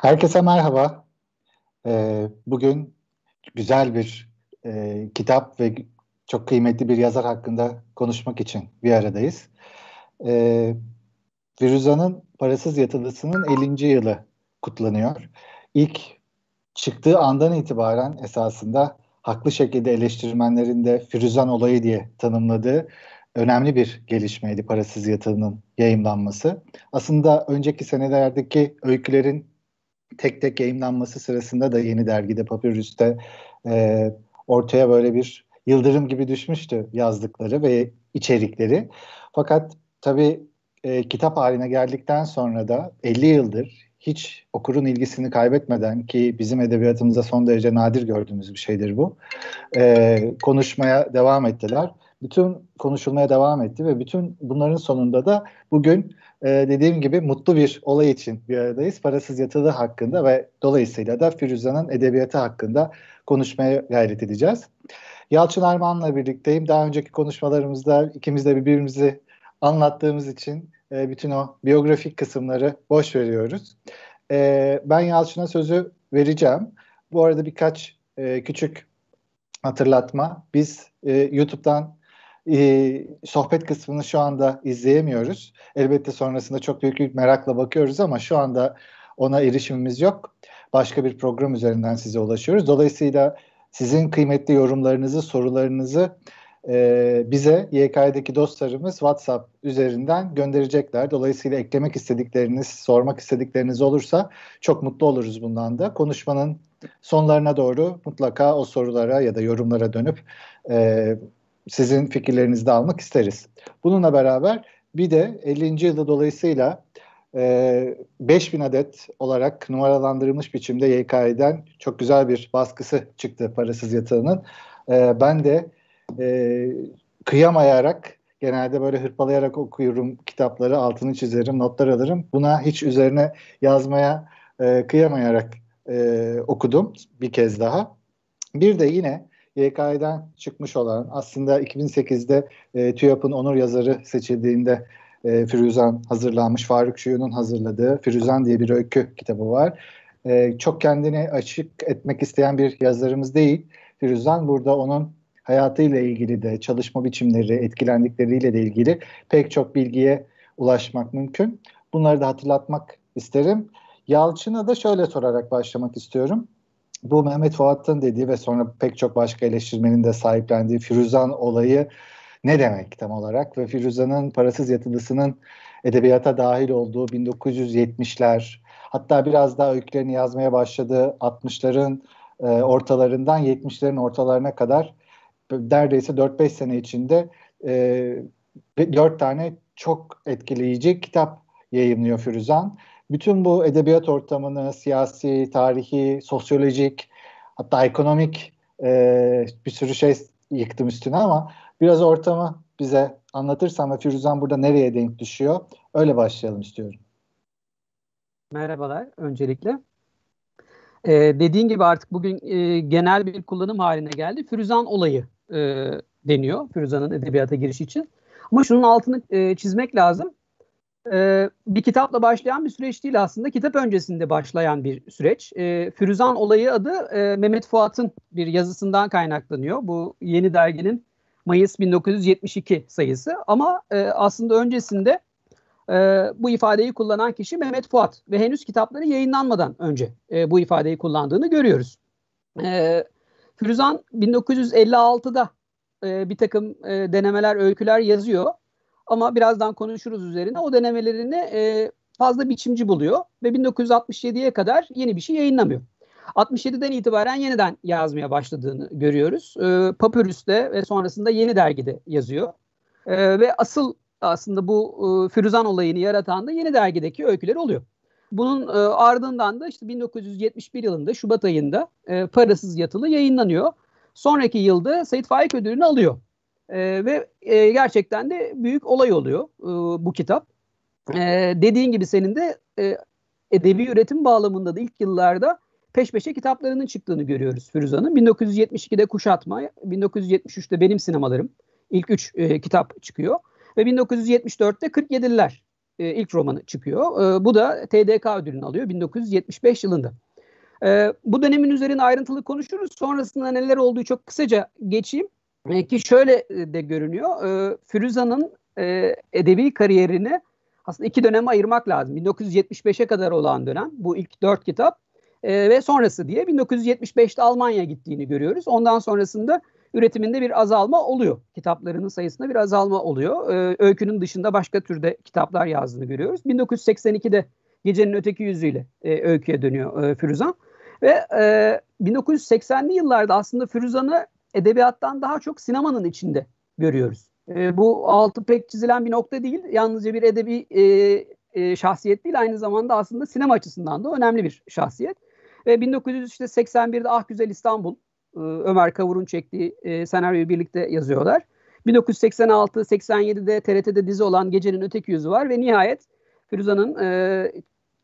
Herkese merhaba. Ee, bugün güzel bir e, kitap ve çok kıymetli bir yazar hakkında konuşmak için bir aradayız. Ee, Firuza'nın Parasız Yatılısı'nın 50. yılı kutlanıyor. İlk çıktığı andan itibaren esasında haklı şekilde eleştirmenlerin de Firuzan olayı diye tanımladığı önemli bir gelişmeydi Parasız Yatılı'nın yayınlanması. Aslında önceki senelerdeki öykülerin tek tek yayınlanması sırasında da yeni dergide Papyrus'ta e, ortaya böyle bir yıldırım gibi düşmüştü yazdıkları ve içerikleri. Fakat tabii e, kitap haline geldikten sonra da 50 yıldır hiç okurun ilgisini kaybetmeden ki bizim edebiyatımızda son derece nadir gördüğümüz bir şeydir bu. E, konuşmaya devam ettiler bütün konuşulmaya devam etti ve bütün bunların sonunda da bugün e, dediğim gibi mutlu bir olay için bir aradayız. Parasız yatılı hakkında ve dolayısıyla da Firuza'nın edebiyatı hakkında konuşmaya gayret edeceğiz. Yalçın Arman'la birlikteyim. Daha önceki konuşmalarımızda ikimiz de birbirimizi anlattığımız için e, bütün o biyografik kısımları boş veriyoruz. E, ben Yalçın'a sözü vereceğim. Bu arada birkaç e, küçük hatırlatma. Biz e, YouTube'dan e, sohbet kısmını şu anda izleyemiyoruz. Elbette sonrasında çok büyük bir merakla bakıyoruz ama şu anda ona erişimimiz yok. Başka bir program üzerinden size ulaşıyoruz. Dolayısıyla sizin kıymetli yorumlarınızı, sorularınızı e, bize YK'deki dostlarımız WhatsApp üzerinden gönderecekler. Dolayısıyla eklemek istedikleriniz, sormak istedikleriniz olursa çok mutlu oluruz bundan da. Konuşmanın sonlarına doğru mutlaka o sorulara ya da yorumlara dönüp e, sizin fikirlerinizi de almak isteriz. Bununla beraber bir de 50. Yılda dolayısıyla e, 5000 adet olarak numaralandırılmış biçimde YK'den çok güzel bir baskısı çıktı parasız yatağının. E, ben de e, kıyamayarak genelde böyle hırpalayarak okuyorum kitapları altını çizerim notlar alırım. Buna hiç üzerine yazmaya e, kıyamayarak e, okudum bir kez daha. Bir de yine YK'den çıkmış olan aslında 2008'de e, TÜYAP'ın onur yazarı seçildiğinde e, Firuzan hazırlanmış Faruk Şuyu'nun hazırladığı Firuzan diye bir öykü kitabı var. E, çok kendini açık etmek isteyen bir yazarımız değil. Firuzan burada onun hayatıyla ilgili de çalışma biçimleri, etkilendikleriyle de ilgili pek çok bilgiye ulaşmak mümkün. Bunları da hatırlatmak isterim. Yalçın'a da şöyle sorarak başlamak istiyorum bu Mehmet Fuat'ın dediği ve sonra pek çok başka eleştirmenin de sahiplendiği Firuzan olayı ne demek tam olarak ve Firuzan'ın parasız yatılısının edebiyata dahil olduğu 1970'ler hatta biraz daha öykülerini yazmaya başladığı 60'ların e, ortalarından 70'lerin ortalarına kadar neredeyse 4-5 sene içinde e, 4 tane çok etkileyici kitap yayınlıyor Firuzan bütün bu edebiyat ortamını, siyasi, tarihi, sosyolojik, hatta ekonomik e, bir sürü şey yıktım üstüne ama biraz ortamı bize anlatırsan ve Firuzan burada nereye denk düşüyor? Öyle başlayalım istiyorum. Merhabalar öncelikle. Ee, dediğin gibi artık bugün e, genel bir kullanım haline geldi. Firuzan olayı e, deniyor. Firuzan'ın edebiyata girişi için. Ama şunun altını e, çizmek lazım e, bir kitapla başlayan bir süreç değil aslında. Kitap öncesinde başlayan bir süreç. E, Firuzan olayı adı e, Mehmet Fuat'ın bir yazısından kaynaklanıyor. Bu yeni derginin Mayıs 1972 sayısı. Ama e, aslında öncesinde e, bu ifadeyi kullanan kişi Mehmet Fuat ve henüz kitapları yayınlanmadan önce e, bu ifadeyi kullandığını görüyoruz. E, Firuzan 1956'da e, bir takım e, denemeler, öyküler yazıyor ama birazdan konuşuruz üzerine o denemelerini e, fazla biçimci buluyor ve 1967'ye kadar yeni bir şey yayınlamıyor. 67'den itibaren yeniden yazmaya başladığını görüyoruz. E, Papyrus'te ve sonrasında yeni dergide yazıyor. E, ve asıl aslında bu e, Firuzan olayını yaratan da yeni dergideki öyküler oluyor. Bunun e, ardından da işte 1971 yılında Şubat ayında e, Parasız Yatılı yayınlanıyor. Sonraki yılda Seyit Faik ödülünü alıyor. E, ve e, gerçekten de büyük olay oluyor e, bu kitap. E, dediğin gibi senin de e, edebi üretim bağlamında da ilk yıllarda peş peşe kitaplarının çıktığını görüyoruz Firuza'nın. 1972'de Kuşatma, 1973'te Benim Sinemalarım ilk üç e, kitap çıkıyor. Ve 1974'te 47'liler e, ilk romanı çıkıyor. E, bu da TDK ödülünü alıyor 1975 yılında. E, bu dönemin üzerine ayrıntılı konuşuruz. Sonrasında neler olduğu çok kısaca geçeyim. E, ki şöyle e, de görünüyor. E, Firuza'nın e, edebi kariyerini aslında iki döneme ayırmak lazım. 1975'e kadar olan dönem bu ilk dört kitap e, ve sonrası diye 1975'te Almanya gittiğini görüyoruz. Ondan sonrasında üretiminde bir azalma oluyor. Kitaplarının sayısında bir azalma oluyor. E, öykünün dışında başka türde kitaplar yazdığını görüyoruz. 1982'de Gecenin Öteki Yüzüyle e, öyküye dönüyor e, Firuzan. Ve e, 1980'li yıllarda aslında Firuzan'ı edebiyattan daha çok sinemanın içinde görüyoruz. E, bu altı pek çizilen bir nokta değil. Yalnızca bir edebi e, e, şahsiyet değil aynı zamanda aslında sinema açısından da önemli bir şahsiyet. Ve 1981'de Ah Güzel İstanbul e, Ömer Kavur'un çektiği e, senaryoyu birlikte yazıyorlar. 1986-87'de TRT'de dizi olan Gecenin Öteki Yüzü var ve nihayet Firuza'nın e,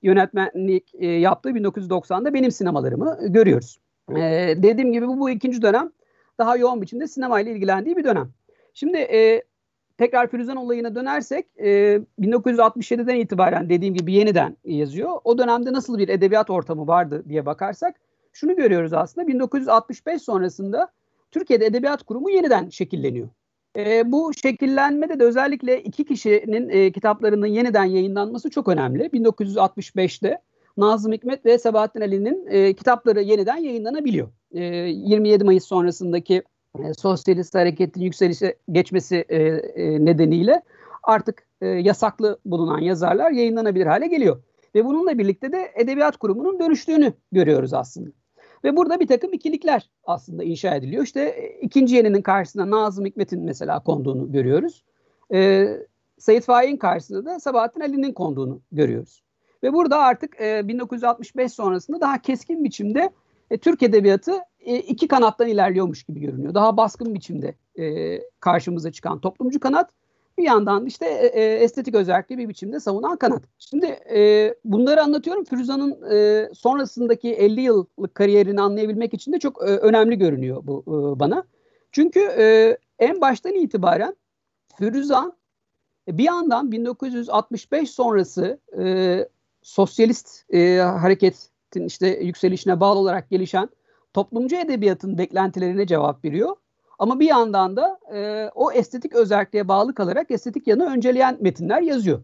yönetmenlik e, yaptığı 1990'da benim sinemalarımı görüyoruz. E, dediğim gibi bu, bu ikinci dönem daha yoğun biçimde sinemayla ilgilendiği bir dönem. Şimdi e, tekrar Firuzan olayına dönersek e, 1967'den itibaren dediğim gibi yeniden yazıyor. O dönemde nasıl bir edebiyat ortamı vardı diye bakarsak şunu görüyoruz aslında 1965 sonrasında Türkiye'de Edebiyat Kurumu yeniden şekilleniyor. E, bu şekillenmede de özellikle iki kişinin e, kitaplarının yeniden yayınlanması çok önemli. 1965'te Nazım Hikmet ve Sebahattin Ali'nin e, kitapları yeniden yayınlanabiliyor. 27 e, Mayıs sonrasındaki e, sosyalist hareketin yükselişe geçmesi e, nedeniyle artık yasaklı bulunan yazarlar yayınlanabilir hale geliyor. Ve bununla birlikte de edebiyat kurumunun dönüştüğünü görüyoruz aslında. Ve burada bir takım ikilikler aslında inşa ediliyor. İşte ikinci yeninin karşısına Nazım Hikmet'in mesela konduğunu görüyoruz. E, Sayit Faik'in karşısında da Sabahattin Ali'nin konduğunu görüyoruz. Ve burada artık e, 1965 sonrasında daha keskin biçimde e, Türk edebiyatı e, iki kanattan ilerliyormuş gibi görünüyor. Daha baskın biçimde e, karşımıza çıkan toplumcu kanat bir yandan işte e, e estetik özellikli bir biçimde savunan kanat. Şimdi e, bunları anlatıyorum. Firuza'nın e, sonrasındaki 50 yıllık kariyerini anlayabilmek için de çok e, önemli görünüyor bu e, bana. Çünkü e, en baştan itibaren Firuza e, bir yandan 1965 sonrası e, sosyalist e, hareket işte yükselişine bağlı olarak gelişen toplumcu edebiyatın beklentilerine cevap veriyor. Ama bir yandan da e, o estetik özelliğe bağlı kalarak estetik yanı önceleyen metinler yazıyor.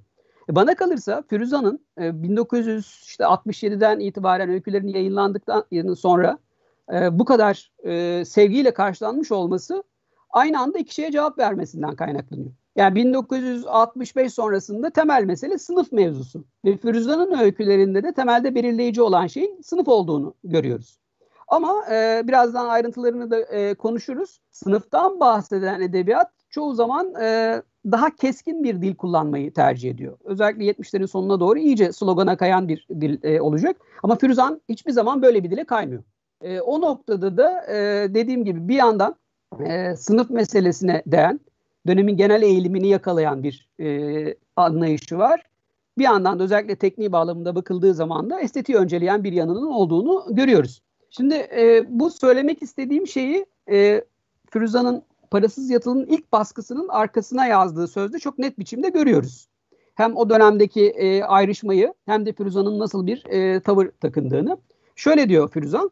E bana kalırsa Firuza'nın e, 1967'den itibaren öykülerini yayınlandıktan sonra e, bu kadar e, sevgiyle karşılanmış olması aynı anda iki şeye cevap vermesinden kaynaklanıyor. Yani 1965 sonrasında temel mesele sınıf mevzusu. Ve Firuza'nın öykülerinde de temelde belirleyici olan şeyin sınıf olduğunu görüyoruz. Ama e, birazdan ayrıntılarını da e, konuşuruz. Sınıftan bahseden edebiyat çoğu zaman e, daha keskin bir dil kullanmayı tercih ediyor. Özellikle 70'lerin sonuna doğru iyice slogana kayan bir dil e, olacak. Ama Firuzan hiçbir zaman böyle bir dile kaymıyor. E, o noktada da e, dediğim gibi bir yandan e, sınıf meselesine değen, dönemin genel eğilimini yakalayan bir e, anlayışı var. Bir yandan da özellikle tekniği bağlamında bakıldığı zaman da estetiği önceleyen bir yanının olduğunu görüyoruz. Şimdi e, bu söylemek istediğim şeyi e, Firuza'nın Parasız Yatılı'nın ilk baskısının arkasına yazdığı sözde çok net biçimde görüyoruz. Hem o dönemdeki e, ayrışmayı hem de Firuza'nın nasıl bir e, tavır takındığını. Şöyle diyor Firuzan,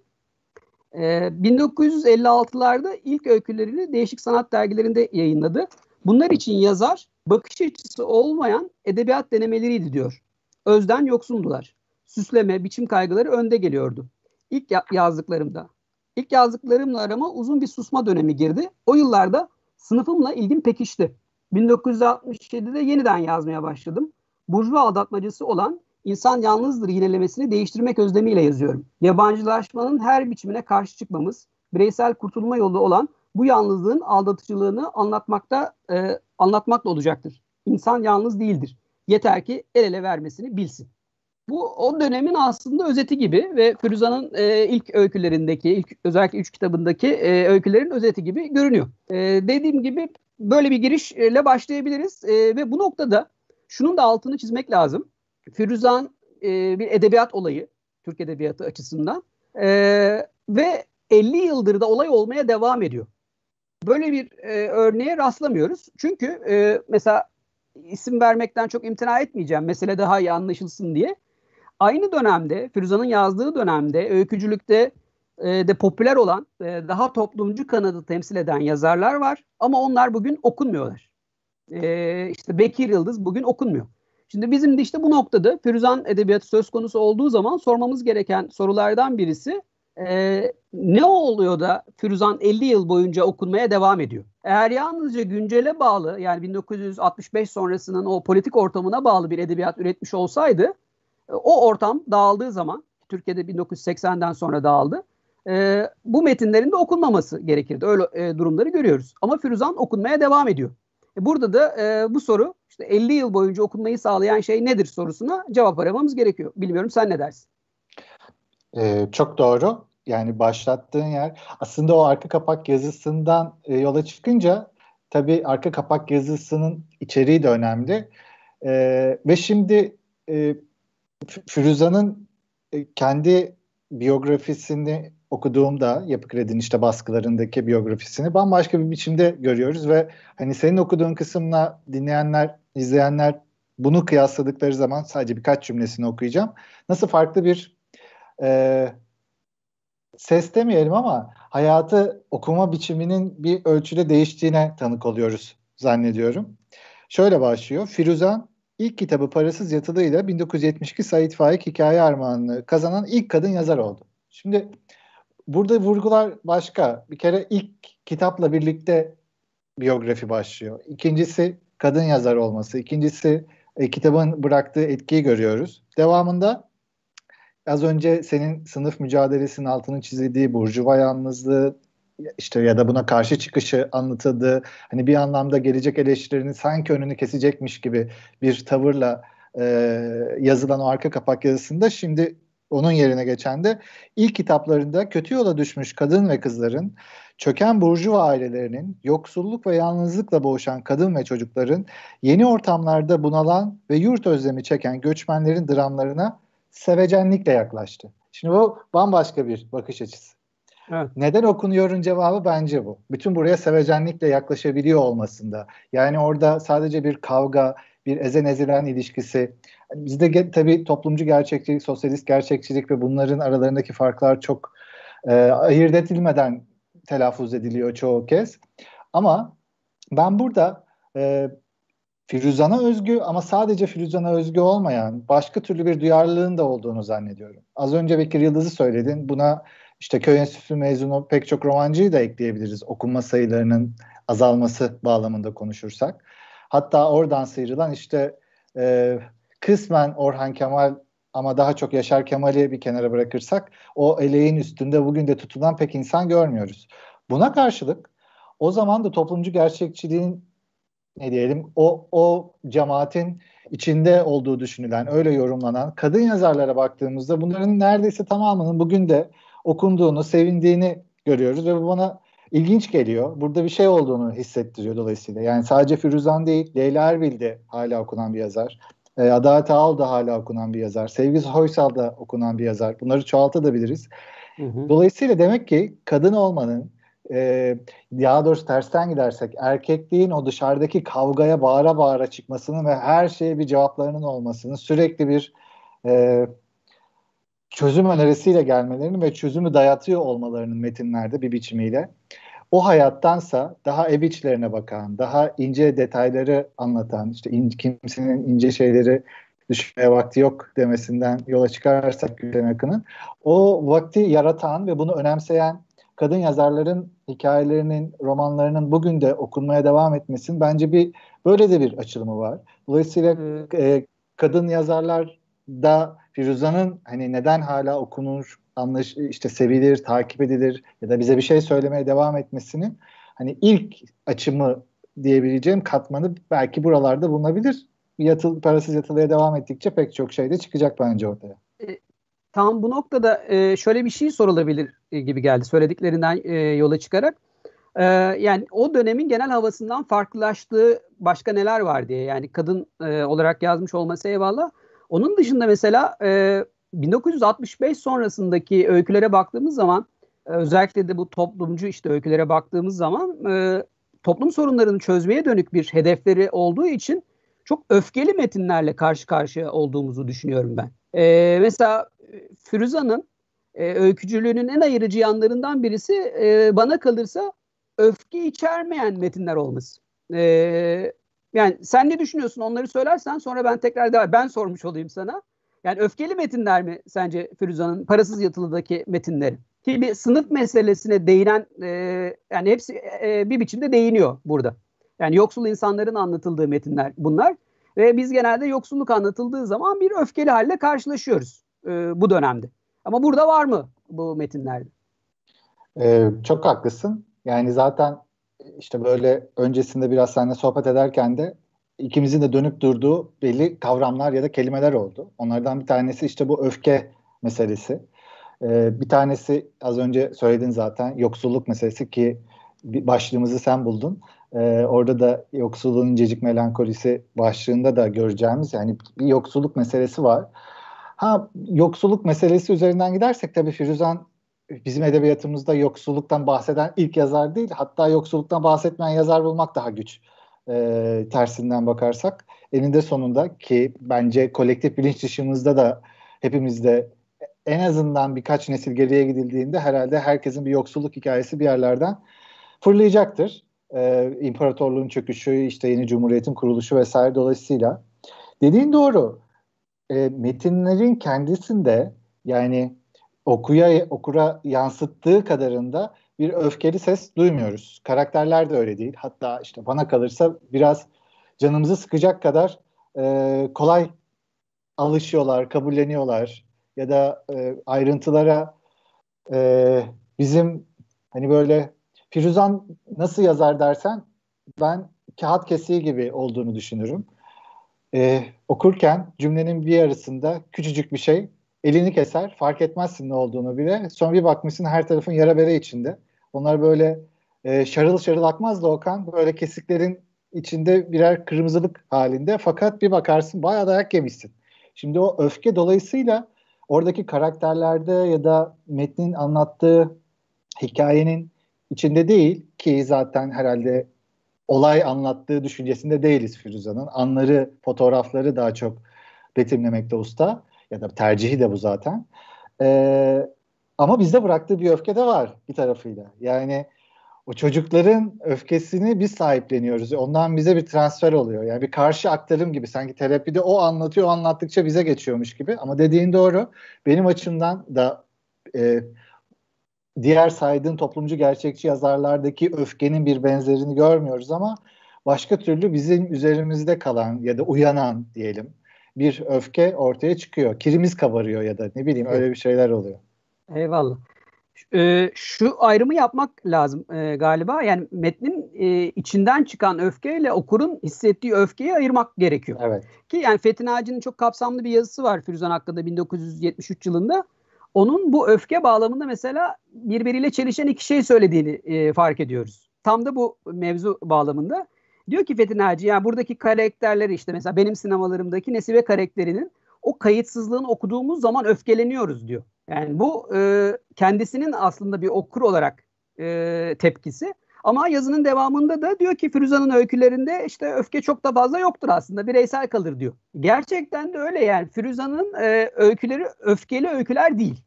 e, ee, 1956'larda ilk öykülerini değişik sanat dergilerinde yayınladı. Bunlar için yazar bakış açısı olmayan edebiyat denemeleriydi diyor. Özden yoksundular. Süsleme, biçim kaygıları önde geliyordu. İlk ya- yazdıklarımda. İlk yazdıklarımla arama uzun bir susma dönemi girdi. O yıllarda sınıfımla ilgim pekişti. 1967'de yeniden yazmaya başladım. Burjuva aldatmacası olan insan yalnızdır yinelemesini değiştirmek özlemiyle yazıyorum. Yabancılaşmanın her biçimine karşı çıkmamız, bireysel kurtulma yolu olan bu yalnızlığın aldatıcılığını anlatmakta e, anlatmakla olacaktır. İnsan yalnız değildir. Yeter ki el ele vermesini bilsin. Bu o dönemin aslında özeti gibi ve Firuza'nın e, ilk öykülerindeki, ilk özellikle üç kitabındaki e, öykülerin özeti gibi görünüyor. E, dediğim gibi böyle bir girişle başlayabiliriz e, ve bu noktada şunun da altını çizmek lazım. Firuzan e, bir edebiyat olayı Türk edebiyatı açısından e, ve 50 yıldır da olay olmaya devam ediyor. Böyle bir e, örneğe rastlamıyoruz. Çünkü e, mesela isim vermekten çok imtina etmeyeceğim. Mesele daha iyi anlaşılsın diye. Aynı dönemde Firuza'nın yazdığı dönemde öykücülükte e, de popüler olan e, daha toplumcu kanadı temsil eden yazarlar var. Ama onlar bugün okunmuyorlar. E, işte Bekir Yıldız bugün okunmuyor. Şimdi bizim de işte bu noktada pürüzan edebiyatı söz konusu olduğu zaman sormamız gereken sorulardan birisi e, ne oluyor da Firuzan 50 yıl boyunca okunmaya devam ediyor? Eğer yalnızca güncele bağlı yani 1965 sonrasının o politik ortamına bağlı bir edebiyat üretmiş olsaydı e, o ortam dağıldığı zaman Türkiye'de 1980'den sonra dağıldı. E, bu metinlerin de okunmaması gerekirdi. Öyle e, durumları görüyoruz. Ama Firuzan okunmaya devam ediyor. E, burada da e, bu soru işte 50 yıl boyunca okunmayı sağlayan şey nedir sorusuna cevap aramamız gerekiyor. Bilmiyorum sen ne dersin? Ee, çok doğru. Yani başlattığın yer aslında o arka kapak yazısından e, yola çıkınca tabii arka kapak yazısının içeriği de önemli. E, ve şimdi e, Firuza'nın e, kendi biyografisini okuduğumda Yapı Kredi'nin işte baskılarındaki biyografisini bambaşka bir biçimde görüyoruz ve hani senin okuduğun kısımla dinleyenler, izleyenler bunu kıyasladıkları zaman sadece birkaç cümlesini okuyacağım. Nasıl farklı bir e, ses demeyelim ama hayatı okuma biçiminin bir ölçüde değiştiğine tanık oluyoruz zannediyorum. Şöyle başlıyor. Firuzan ilk kitabı Parasız Yatılı'yla 1972 Sait Faik Hikaye Armağanı kazanan ilk kadın yazar oldu. Şimdi burada vurgular başka. Bir kere ilk kitapla birlikte biyografi başlıyor. İkincisi kadın yazar olması. İkincisi e, kitabın bıraktığı etkiyi görüyoruz. Devamında az önce senin sınıf mücadelesinin altını çizildiği burjuva yalnızlığı işte ya da buna karşı çıkışı anlatıldığı hani bir anlamda gelecek eleştirilerini sanki önünü kesecekmiş gibi bir tavırla e, yazılan o arka kapak yazısında şimdi onun yerine geçen de ilk kitaplarında kötü yola düşmüş kadın ve kızların, çöken burjuva ailelerinin, yoksulluk ve yalnızlıkla boğuşan kadın ve çocukların, yeni ortamlarda bunalan ve yurt özlemi çeken göçmenlerin dramlarına sevecenlikle yaklaştı. Şimdi bu bambaşka bir bakış açısı. Evet. Neden okunuyorun cevabı bence bu. Bütün buraya sevecenlikle yaklaşabiliyor olmasında. Yani orada sadece bir kavga, bir ezen ezilen ilişkisi, Hani bizde tabii toplumcu gerçekçilik, sosyalist gerçekçilik ve bunların aralarındaki farklar çok e, ayırt edilmeden telaffuz ediliyor çoğu kez. Ama ben burada e, Firuzan'a özgü ama sadece Firuzan'a özgü olmayan başka türlü bir duyarlılığın da olduğunu zannediyorum. Az önce Bekir Yıldız'ı söyledin. Buna işte köy enstitüsü mezunu pek çok romancıyı da ekleyebiliriz. Okunma sayılarının azalması bağlamında konuşursak. Hatta oradan sıyrılan işte e, kısmen Orhan Kemal ama daha çok Yaşar Kemal'i bir kenara bırakırsak o eleğin üstünde bugün de tutulan pek insan görmüyoruz. Buna karşılık o zaman da toplumcu gerçekçiliğin ne diyelim o o cemaatin içinde olduğu düşünülen, öyle yorumlanan kadın yazarlara baktığımızda bunların neredeyse tamamının bugün de okunduğunu, sevindiğini görüyoruz ve bu bana ilginç geliyor. Burada bir şey olduğunu hissettiriyor dolayısıyla. Yani sadece Firuzan değil, Leyla Erbil de hala okunan bir yazar. E, Adalet Ağal da hala okunan bir yazar. Sevgi Hoysal da okunan bir yazar. Bunları çoğaltabiliriz. Dolayısıyla demek ki kadın olmanın e, daha doğrusu tersten gidersek erkekliğin o dışarıdaki kavgaya bağıra bağıra çıkmasının ve her şeye bir cevaplarının olmasının sürekli bir e, çözüm önerisiyle gelmelerini ve çözümü dayatıyor olmalarının metinlerde bir biçimiyle o hayattansa daha ev içlerine bakan, daha ince detayları anlatan, işte in, kimsenin ince şeyleri düşünmeye vakti yok demesinden yola çıkarsak Gülten Akın'ın, o vakti yaratan ve bunu önemseyen kadın yazarların hikayelerinin, romanlarının bugün de okunmaya devam etmesin bence bir böyle de bir açılımı var. Dolayısıyla hmm. e, kadın yazarlar da Firuza'nın hani neden hala okunur anlaş e, işte sevilir, takip edilir ya da bize bir şey söylemeye devam etmesinin hani ilk açımı diyebileceğim katmanı belki buralarda bulunabilir. Yatıl, parasız yatılıya devam ettikçe pek çok şey de çıkacak bence ortaya. E, tam bu noktada e, şöyle bir şey sorulabilir e, gibi geldi söylediklerinden yola çıkarak. yani o dönemin genel havasından farklılaştığı başka neler var diye yani kadın olarak yazmış olması eyvallah. Onun dışında mesela 1965 sonrasındaki öykülere baktığımız zaman e, özellikle de bu toplumcu işte öykülere baktığımız zaman e, toplum sorunlarını çözmeye dönük bir hedefleri olduğu için çok öfkeli metinlerle karşı karşıya olduğumuzu düşünüyorum ben. E, mesela Firuza'nın öykücülüğünün en ayırıcı yanlarından birisi bana kalırsa öfke içermeyen metinler olması. E, yani sen ne düşünüyorsun onları söylersen sonra ben tekrar devam ben sormuş olayım sana. Yani öfkeli metinler mi sence Firuza'nın parasız yatılıdaki metinleri? Ki bir sınıf meselesine değinen e, yani hepsi e, bir biçimde değiniyor burada. Yani yoksul insanların anlatıldığı metinler bunlar. Ve biz genelde yoksulluk anlatıldığı zaman bir öfkeli halle karşılaşıyoruz e, bu dönemde. Ama burada var mı bu metinlerde? Ee, çok haklısın. Yani zaten e, işte böyle öncesinde biraz seninle sohbet ederken de ikimizin de dönüp durduğu belli kavramlar ya da kelimeler oldu. Onlardan bir tanesi işte bu öfke meselesi. Ee, bir tanesi az önce söyledin zaten yoksulluk meselesi ki bir başlığımızı sen buldun. Ee, orada da yoksulluğun incecik melankolisi başlığında da göreceğimiz yani bir yoksulluk meselesi var. Ha yoksulluk meselesi üzerinden gidersek tabii Firuzan bizim edebiyatımızda yoksulluktan bahseden ilk yazar değil hatta yoksulluktan bahsetmeyen yazar bulmak daha güç e, tersinden bakarsak eninde sonunda ki bence kolektif bilinç dışımızda da hepimizde en azından birkaç nesil geriye gidildiğinde herhalde herkesin bir yoksulluk hikayesi bir yerlerden fırlayacaktır. Ee, imparatorluğun çöküşü, işte yeni cumhuriyetin kuruluşu vesaire dolayısıyla. Dediğin doğru. E, metinlerin kendisinde yani okuya okura yansıttığı kadarında bir öfkeli ses duymuyoruz. Karakterler de öyle değil. Hatta işte bana kalırsa biraz canımızı sıkacak kadar e, kolay alışıyorlar, kabulleniyorlar ya da e, ayrıntılara e, bizim hani böyle Firuzan nasıl yazar dersen ben kağıt kesiği gibi olduğunu düşünürüm. E, okurken cümlenin bir arasında küçücük bir şey elini keser fark etmezsin ne olduğunu bile sonra bir bakmışsın her tarafın yara bere içinde. Onlar böyle e, şarıl şarıl akmaz da Okan böyle kesiklerin içinde birer kırmızılık halinde. Fakat bir bakarsın bayağı dayak yemişsin. Şimdi o öfke dolayısıyla oradaki karakterlerde ya da metnin anlattığı hikayenin içinde değil ki zaten herhalde olay anlattığı düşüncesinde değiliz Firuza'nın. Anları, fotoğrafları daha çok betimlemekte usta ya da tercihi de bu zaten. Ee, ama bizde bıraktığı bir öfke de var bir tarafıyla. Yani o çocukların öfkesini biz sahipleniyoruz. Ondan bize bir transfer oluyor. Yani bir karşı aktarım gibi sanki terapide o anlatıyor, o anlattıkça bize geçiyormuş gibi. Ama dediğin doğru. Benim açımdan da e, diğer saydığın toplumcu gerçekçi yazarlardaki öfkenin bir benzerini görmüyoruz ama başka türlü bizim üzerimizde kalan ya da uyanan diyelim bir öfke ortaya çıkıyor. Kirimiz kabarıyor ya da ne bileyim öyle bir şeyler oluyor. Eyvallah. Ee, şu ayrımı yapmak lazım e, galiba. Yani metnin e, içinden çıkan öfkeyle okurun hissettiği öfkeyi ayırmak gerekiyor. Evet. Ki yani Fethin Ağacı'nın çok kapsamlı bir yazısı var Firuzan hakkında 1973 yılında. Onun bu öfke bağlamında mesela birbiriyle çelişen iki şey söylediğini e, fark ediyoruz. Tam da bu mevzu bağlamında. Diyor ki Fethin Hacı yani buradaki karakterleri işte mesela benim sinemalarımdaki Nesibe karakterinin o kayıtsızlığını okuduğumuz zaman öfkeleniyoruz diyor. Yani bu e, kendisinin aslında bir okur olarak e, tepkisi. Ama yazının devamında da diyor ki Firuza'nın öykülerinde işte öfke çok da fazla yoktur aslında bireysel kalır diyor. Gerçekten de öyle yani Firuza'nın e, öyküleri öfkeli öyküler değil.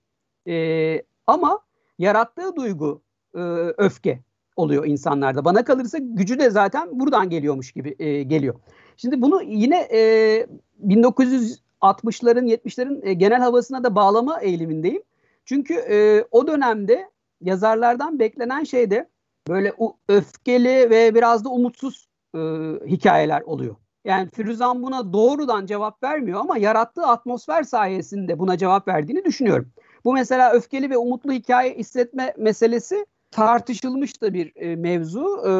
E, ama yarattığı duygu e, öfke oluyor insanlarda. Bana kalırsa gücü de zaten buradan geliyormuş gibi e, geliyor. Şimdi bunu yine e, 1900 60'ların 70'lerin e, genel havasına da bağlama eğilimindeyim. Çünkü e, o dönemde yazarlardan beklenen şey de böyle öfkeli ve biraz da umutsuz e, hikayeler oluyor. Yani Firuzan buna doğrudan cevap vermiyor ama yarattığı atmosfer sayesinde buna cevap verdiğini düşünüyorum. Bu mesela öfkeli ve umutlu hikaye hissetme meselesi tartışılmış da bir e, mevzu. E,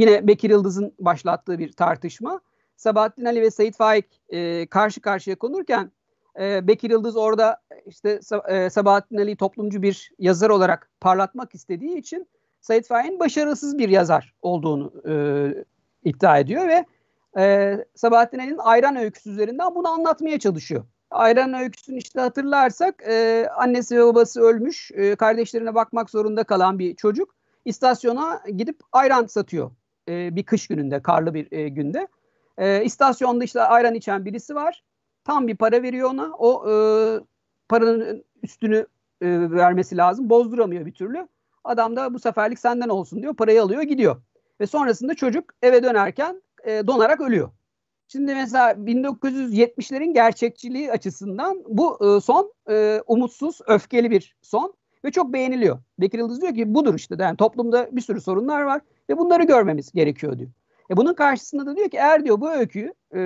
yine Bekir Yıldız'ın başlattığı bir tartışma. Sabahattin Ali ve Sait Faik e, karşı karşıya konurken e, Bekir Yıldız orada işte e, Sabahattin Ali toplumcu bir yazar olarak parlatmak istediği için Sait Faik'in başarısız bir yazar olduğunu e, iddia ediyor ve e, Sabahattin Ali'nin Ayran öyküsü üzerinden bunu anlatmaya çalışıyor. Ayran öyküsünü işte hatırlarsak e, annesi ve babası ölmüş, e, kardeşlerine bakmak zorunda kalan bir çocuk istasyona gidip ayran satıyor e, bir kış gününde, karlı bir e, günde. E, istasyonda işte ayran içen birisi var. Tam bir para veriyor ona. O e, paranın üstünü e, vermesi lazım. Bozduramıyor bir türlü. Adam da bu seferlik senden olsun diyor. Parayı alıyor gidiyor. Ve sonrasında çocuk eve dönerken e, donarak ölüyor. Şimdi mesela 1970'lerin gerçekçiliği açısından bu e, son e, umutsuz, öfkeli bir son ve çok beğeniliyor. Bekir Yıldız diyor ki budur işte yani toplumda bir sürü sorunlar var ve bunları görmemiz gerekiyor diyor. E bunun karşısında da diyor ki eğer diyor bu öyküyü e,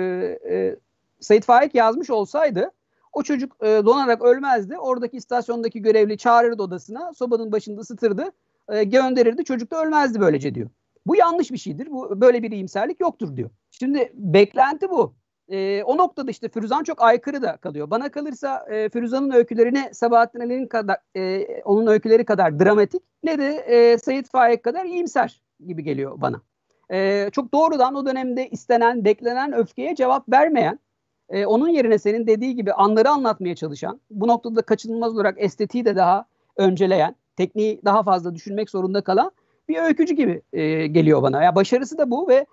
e, Sait Faik yazmış olsaydı o çocuk e, donarak ölmezdi. Oradaki istasyondaki görevli çağırırdı odasına. Sobanın başında ısıtırdı. E, gönderirdi. Çocuk da ölmezdi böylece diyor. Bu yanlış bir şeydir. Bu böyle bir iyimserlik yoktur diyor. Şimdi beklenti bu. E, o noktada işte Firuzan çok aykırı da kalıyor. Bana kalırsa e, Firuzan'ın öykülerine Sabahattin Ali'nin kadar e, onun öyküleri kadar dramatik ne de e, Sayit Faik kadar iyimser gibi geliyor bana e, çok doğrudan o dönemde istenen, beklenen öfkeye cevap vermeyen, e, onun yerine senin dediği gibi anları anlatmaya çalışan, bu noktada kaçınılmaz olarak estetiği de daha önceleyen, tekniği daha fazla düşünmek zorunda kalan bir öykücü gibi e, geliyor bana. Ya başarısı da bu ve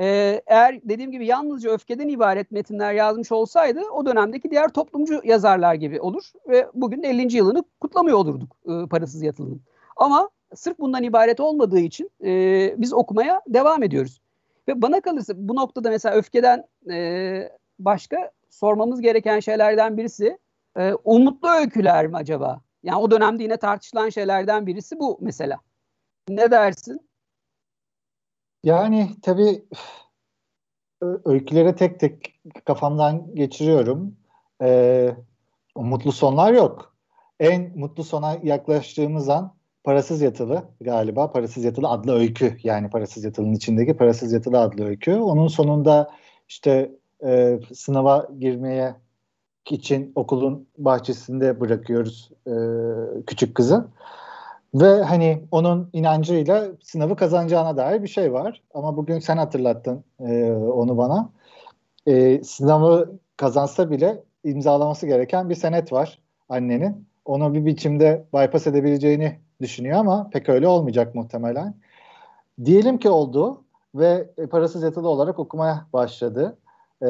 e, eğer dediğim gibi yalnızca öfkeden ibaret metinler yazmış olsaydı o dönemdeki diğer toplumcu yazarlar gibi olur ve bugün 50. yılını kutlamıyor olurduk e, parasız yatılının. Ama sırf bundan ibaret olmadığı için e, biz okumaya devam ediyoruz. Ve bana kalırsa bu noktada mesela öfkeden e, başka sormamız gereken şeylerden birisi e, umutlu öyküler mi acaba? Yani o dönemde yine tartışılan şeylerden birisi bu mesela. Ne dersin? Yani tabii öykülere tek tek kafamdan geçiriyorum. Ee, mutlu sonlar yok. En mutlu sona yaklaştığımız an Parasız Yatılı galiba Parasız Yatılı adlı öykü yani Parasız Yatılı'nın içindeki Parasız Yatılı adlı öykü. Onun sonunda işte e, sınava girmeye için okulun bahçesinde bırakıyoruz e, küçük kızı. Ve hani onun inancıyla sınavı kazanacağına dair bir şey var. Ama bugün sen hatırlattın e, onu bana. E, sınavı kazansa bile imzalaması gereken bir senet var annenin onu bir biçimde bypass edebileceğini düşünüyor ama pek öyle olmayacak muhtemelen. Diyelim ki oldu ve e, parasız yatılı olarak okumaya başladı. Ee,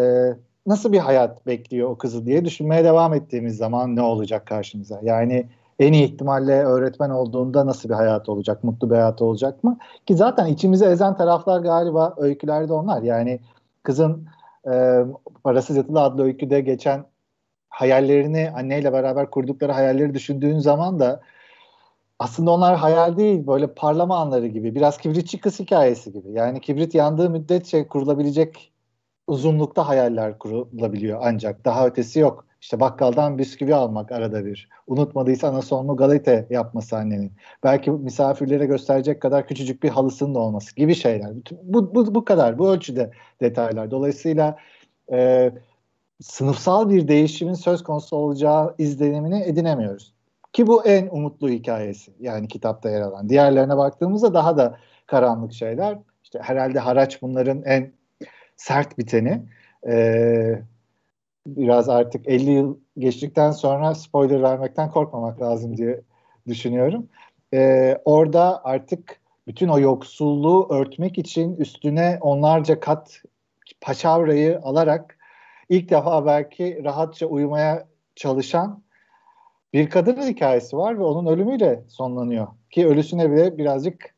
nasıl bir hayat bekliyor o kızı diye düşünmeye devam ettiğimiz zaman ne olacak karşımıza? Yani en iyi ihtimalle öğretmen olduğunda nasıl bir hayat olacak? Mutlu bir hayat olacak mı? Ki zaten içimizi ezen taraflar galiba öykülerde onlar. Yani kızın e, Parasız Yatılı adlı öyküde geçen hayallerini anneyle beraber kurdukları hayalleri düşündüğün zaman da aslında onlar hayal değil böyle parlama anları gibi biraz kibritçi kız hikayesi gibi. Yani kibrit yandığı müddetçe şey kurulabilecek uzunlukta hayaller kurulabiliyor ancak daha ötesi yok. İşte bakkaldan bisküvi almak arada bir. Unutmadıysa ana sonlu galete yapması annenin. Belki misafirlere gösterecek kadar küçücük bir halısının olması gibi şeyler. Bu, bu, bu kadar. Bu ölçüde detaylar. Dolayısıyla e, sınıfsal bir değişimin söz konusu olacağı izlenimini edinemiyoruz. Ki bu en umutlu hikayesi yani kitapta yer alan. Diğerlerine baktığımızda daha da karanlık şeyler. İşte herhalde haraç bunların en sert biteni. Ee, biraz artık 50 yıl geçtikten sonra spoiler vermekten korkmamak lazım diye düşünüyorum. Ee, orada artık bütün o yoksulluğu örtmek için üstüne onlarca kat paçavrayı alarak ilk defa belki rahatça uyumaya çalışan bir kadının hikayesi var ve onun ölümüyle sonlanıyor. Ki ölüsüne bile birazcık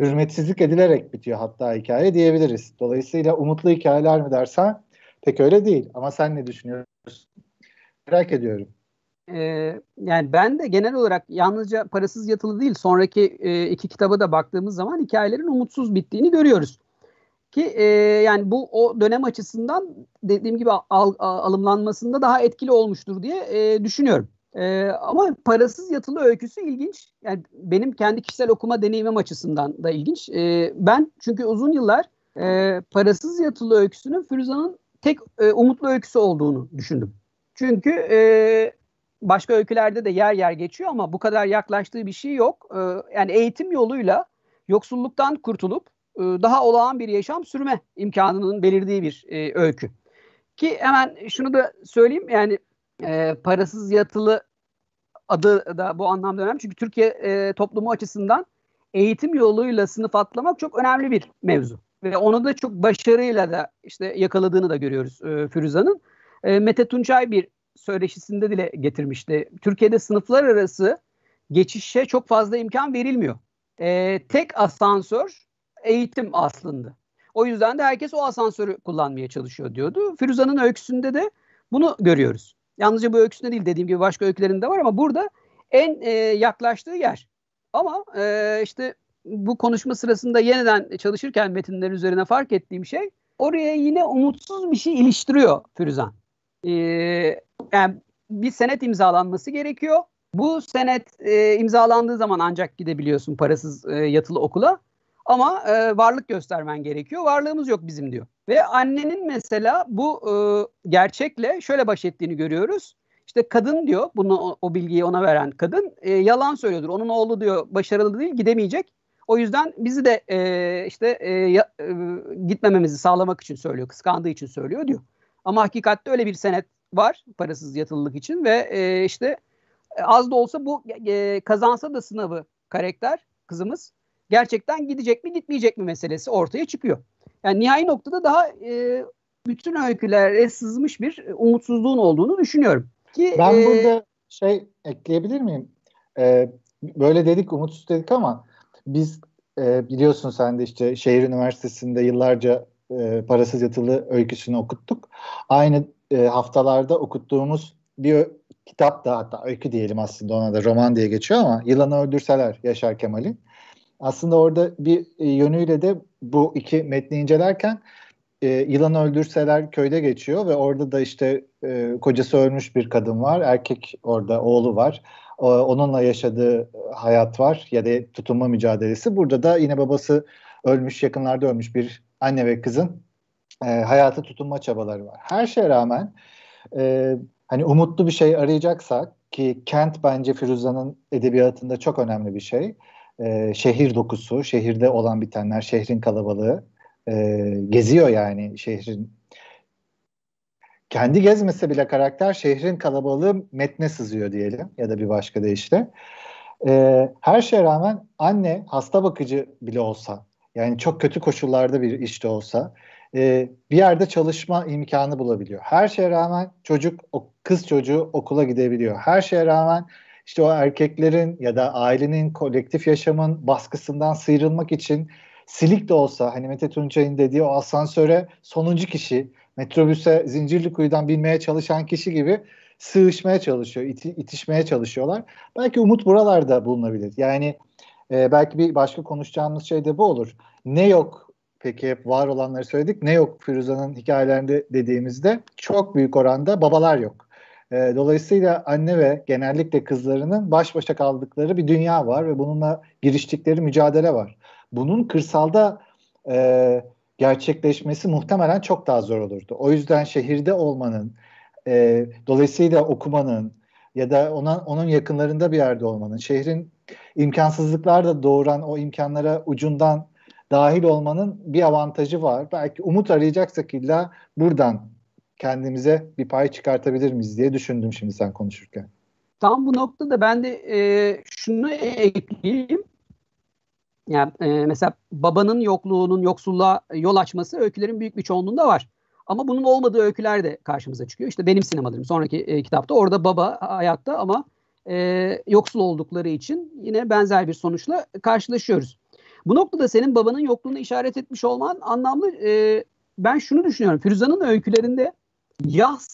hürmetsizlik edilerek bitiyor hatta hikaye diyebiliriz. Dolayısıyla umutlu hikayeler mi dersen pek öyle değil. Ama sen ne düşünüyorsun? Merak ediyorum. Ee, yani ben de genel olarak yalnızca parasız yatılı değil sonraki e, iki kitaba da baktığımız zaman hikayelerin umutsuz bittiğini görüyoruz. Ki e, yani bu o dönem açısından dediğim gibi al, alımlanmasında daha etkili olmuştur diye e, düşünüyorum. E, ama parasız yatılı öyküsü ilginç. Yani benim kendi kişisel okuma deneyimim açısından da ilginç. E, ben çünkü uzun yıllar e, parasız yatılı öyküsünün Firuza'nın tek e, umutlu öyküsü olduğunu düşündüm. Çünkü e, başka öykülerde de yer yer geçiyor ama bu kadar yaklaştığı bir şey yok. E, yani eğitim yoluyla yoksulluktan kurtulup e, daha olağan bir yaşam sürme imkanının belirdiği bir e, öykü. Ki hemen şunu da söyleyeyim yani e, parasız yatılı adı da bu anlamda önemli. Çünkü Türkiye e, toplumu açısından eğitim yoluyla sınıf atlamak çok önemli bir mevzu. Ve onu da çok başarıyla da işte yakaladığını da görüyoruz e, Firuza'nın. E, Mete Tunçay bir söyleşisinde dile getirmişti. Türkiye'de sınıflar arası geçişe çok fazla imkan verilmiyor. E, tek asansör eğitim aslında. O yüzden de herkes o asansörü kullanmaya çalışıyor diyordu. Firuza'nın öyküsünde de bunu görüyoruz. Yalnızca bu öyküsünde değil dediğim gibi başka öykülerinde var ama burada en e, yaklaştığı yer. Ama e, işte bu konuşma sırasında yeniden çalışırken metinler üzerine fark ettiğim şey oraya yine umutsuz bir şey iliştiriyor Firuzan. Ee, yani bir senet imzalanması gerekiyor. Bu senet e, imzalandığı zaman ancak gidebiliyorsun parasız e, yatılı okula. Ama e, varlık göstermen gerekiyor. Varlığımız yok bizim diyor. Ve annenin mesela bu e, gerçekle şöyle baş ettiğini görüyoruz. İşte kadın diyor, bunu o bilgiyi ona veren kadın e, yalan söylüyordur. Onun oğlu diyor başarılı değil, gidemeyecek. O yüzden bizi de e, işte e, ya, e, gitmememizi sağlamak için söylüyor, kıskandığı için söylüyor diyor. Ama hakikatte öyle bir senet var parasız yatılılık için ve e, işte e, az da olsa bu e, e, kazansa da sınavı karakter kızımız gerçekten gidecek mi gitmeyecek mi meselesi ortaya çıkıyor. Yani nihai noktada daha e, bütün öykülere sızmış bir e, umutsuzluğun olduğunu düşünüyorum. Ki, ben e, burada şey ekleyebilir miyim? Ee, böyle dedik umutsuz dedik ama biz e, biliyorsun sen de işte şehir üniversitesinde yıllarca e, parasız yatılı öyküsünü okuttuk. Aynı e, haftalarda okuttuğumuz bir kitap da hatta öykü diyelim aslında ona da roman diye geçiyor ama Yılanı Öldürseler Yaşar Kemal'in aslında orada bir e, yönüyle de bu iki metni incelerken e, yılan öldürseler köyde geçiyor ve orada da işte e, kocası ölmüş bir kadın var. Erkek orada oğlu var. E, onunla yaşadığı hayat var ya da tutunma mücadelesi. Burada da yine babası ölmüş yakınlarda ölmüş bir anne ve kızın e, hayata tutunma çabaları var. Her şeye rağmen e, hani umutlu bir şey arayacaksak ki Kent bence Firuza'nın edebiyatında çok önemli bir şey e, şehir dokusu, şehirde olan bitenler, şehrin kalabalığı e, geziyor yani şehrin. Kendi gezmese bile karakter şehrin kalabalığı metne sızıyor diyelim ya da bir başka deyişle. E, ee, her şeye rağmen anne hasta bakıcı bile olsa yani çok kötü koşullarda bir işte olsa e, bir yerde çalışma imkanı bulabiliyor. Her şeye rağmen çocuk, o kız çocuğu okula gidebiliyor. Her şeye rağmen işte o erkeklerin ya da ailenin kolektif yaşamın baskısından sıyrılmak için silik de olsa hani Mete Tunçay'ın dediği o asansöre sonuncu kişi metrobüse zincirli kuyudan binmeye çalışan kişi gibi sığışmaya çalışıyor, iti, itişmeye çalışıyorlar. Belki umut buralarda bulunabilir. Yani e, belki bir başka konuşacağımız şey de bu olur. Ne yok peki hep var olanları söyledik. Ne yok Firuza'nın hikayelerinde dediğimizde çok büyük oranda babalar yok. E, dolayısıyla anne ve genellikle kızlarının baş başa kaldıkları bir dünya var ve bununla giriştikleri mücadele var. Bunun kırsalda e, gerçekleşmesi muhtemelen çok daha zor olurdu. O yüzden şehirde olmanın, e, dolayısıyla okumanın ya da ona, onun yakınlarında bir yerde olmanın, şehrin imkansızlıklar da doğuran o imkanlara ucundan dahil olmanın bir avantajı var. Belki umut arayacaksak illa buradan kendimize bir pay çıkartabilir miyiz diye düşündüm şimdi sen konuşurken. Tam bu noktada ben de e, şunu ekleyeyim. Yani e, mesela babanın yokluğunun yoksulluğa yol açması öykülerin büyük bir çoğunluğunda var. Ama bunun olmadığı öyküler de karşımıza çıkıyor. İşte benim sinemalarım sonraki e, kitapta orada baba hayatta ama e, yoksul oldukları için yine benzer bir sonuçla karşılaşıyoruz. Bu noktada senin babanın yokluğunu işaret etmiş olman anlamlı. E, ben şunu düşünüyorum. Firuza'nın öykülerinde yaz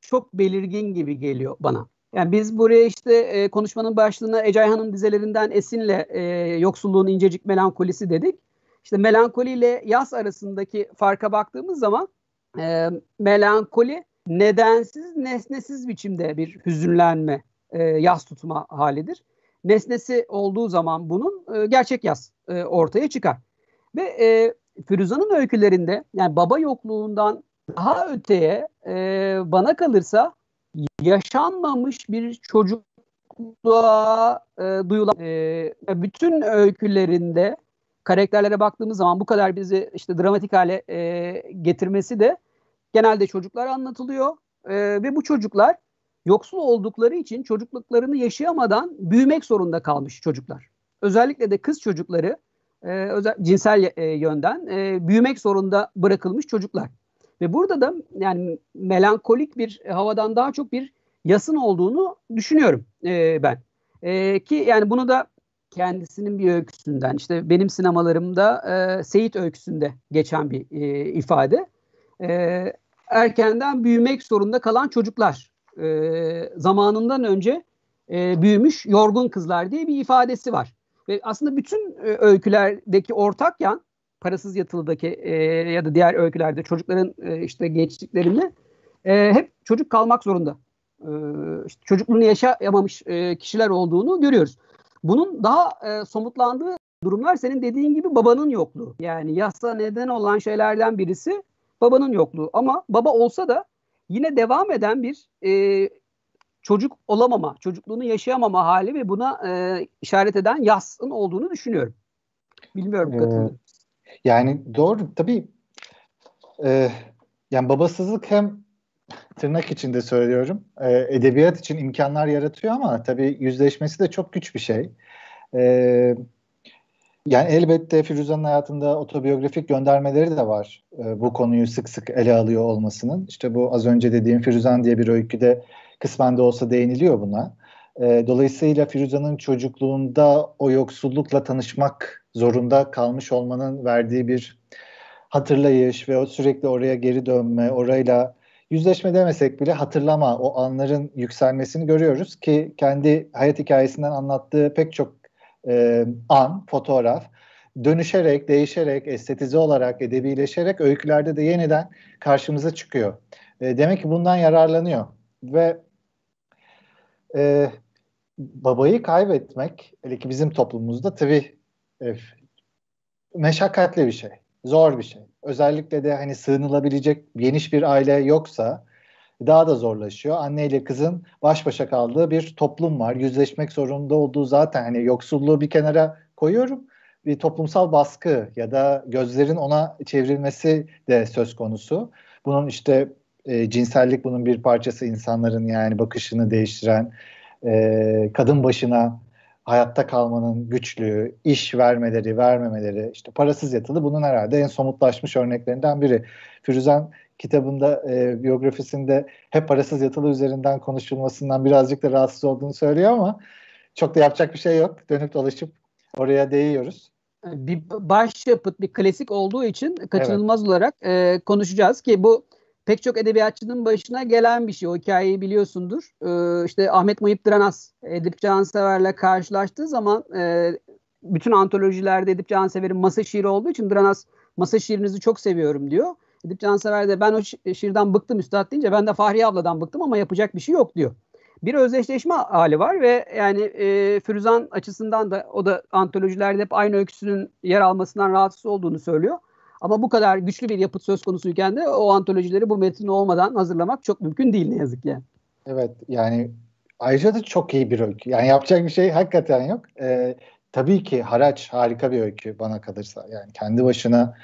çok belirgin gibi geliyor bana. Yani biz buraya işte e, konuşmanın başlığına Ecai Hanım dizelerinden Esin'le e, yoksulluğun incecik melankolisi dedik. İşte melankoli ile yaz arasındaki farka baktığımız zaman e, melankoli nedensiz, nesnesiz biçimde bir hüzünlenme, e, yaz tutma halidir. Nesnesi olduğu zaman bunun e, gerçek yaz e, ortaya çıkar. Ve e, Firuza'nın öykülerinde yani baba yokluğundan daha öteye e, bana kalırsa yaşanmamış bir çocukluğa e, duyulan e, bütün öykülerinde karakterlere baktığımız zaman bu kadar bizi işte dramatik hale e, getirmesi de genelde çocuklar anlatılıyor e, ve bu çocuklar yoksul oldukları için çocukluklarını yaşayamadan büyümek zorunda kalmış çocuklar. Özellikle de kız çocukları e, özel, cinsel e, yönden e, büyümek zorunda bırakılmış çocuklar. Ve burada da yani melankolik bir havadan daha çok bir yasın olduğunu düşünüyorum e, ben. E, ki yani bunu da kendisinin bir öyküsünden işte benim sinemalarımda e, Seyit öyküsünde geçen bir e, ifade. E, erkenden büyümek zorunda kalan çocuklar e, zamanından önce e, büyümüş yorgun kızlar diye bir ifadesi var. Ve aslında bütün e, öykülerdeki ortak yan parasız yatılıdaki e, ya da diğer öykülerde çocukların e, işte gençliklerinde e, hep çocuk kalmak zorunda. E, işte çocukluğunu yaşayamamış e, kişiler olduğunu görüyoruz. Bunun daha e, somutlandığı durumlar senin dediğin gibi babanın yokluğu. Yani yasa neden olan şeylerden birisi babanın yokluğu. Ama baba olsa da yine devam eden bir e, çocuk olamama, çocukluğunu yaşayamama hali ve buna e, işaret eden yasın olduğunu düşünüyorum. Bilmiyorum katılır. Ee, yani doğru tabii e, yani babasızlık hem tırnak içinde söylüyorum e, edebiyat için imkanlar yaratıyor ama tabii yüzleşmesi de çok güç bir şey. Evet. Yani elbette Firuza'nın hayatında otobiyografik göndermeleri de var. E, bu konuyu sık sık ele alıyor olmasının. İşte bu az önce dediğim Firuzan diye bir öyküde kısmen de olsa değiniliyor buna. E, dolayısıyla Firuza'nın çocukluğunda o yoksullukla tanışmak zorunda kalmış olmanın verdiği bir hatırlayış ve o sürekli oraya geri dönme, orayla yüzleşme demesek bile hatırlama o anların yükselmesini görüyoruz ki kendi hayat hikayesinden anlattığı pek çok e, an, fotoğraf dönüşerek, değişerek, estetize olarak, edebileşerek öykülerde de yeniden karşımıza çıkıyor. E, demek ki bundan yararlanıyor ve e, babayı kaybetmek, hele ki bizim toplumumuzda tabii e, meşakkatli bir şey. Zor bir şey. Özellikle de hani sığınılabilecek geniş bir aile yoksa daha da zorlaşıyor. Anne ile kızın baş başa kaldığı bir toplum var. Yüzleşmek zorunda olduğu zaten hani yoksulluğu bir kenara koyuyorum. Bir toplumsal baskı ya da gözlerin ona çevrilmesi de söz konusu. Bunun işte e, cinsellik bunun bir parçası insanların yani bakışını değiştiren e, kadın başına hayatta kalmanın güçlüğü, iş vermeleri, vermemeleri, işte parasız yatılı bunun herhalde en somutlaşmış örneklerinden biri. Firuzan kitabında e, biyografisinde hep parasız yatılı üzerinden konuşulmasından birazcık da rahatsız olduğunu söylüyor ama çok da yapacak bir şey yok. Dönüp dolaşıp oraya değiyoruz. Bir başyapıt, bir klasik olduğu için kaçınılmaz evet. olarak e, konuşacağız ki bu pek çok edebiyatçının başına gelen bir şey. O hikayeyi biliyorsundur. Ee, işte Ahmet Mayıp Dranas Edip Cansever'le karşılaştığı zaman e, bütün antolojilerde Edip Cansever'in masa şiiri olduğu için Dranas masa şiirinizi çok seviyorum diyor. Edip Cansever de ben o şiirden bıktım üstad deyince ben de Fahriye abladan bıktım ama yapacak bir şey yok diyor. Bir özdeşleşme hali var ve yani e, Firuzan açısından da o da antolojilerde hep aynı öyküsünün yer almasından rahatsız olduğunu söylüyor. Ama bu kadar güçlü bir yapıt söz konusuyken de o antolojileri bu metni olmadan hazırlamak çok mümkün değil ne yazık ki. Evet yani ayrıca da çok iyi bir öykü. Yani yapacak bir şey hakikaten yok. Ee, tabii ki Haraç harika bir öykü bana kalırsa. Yani kendi başına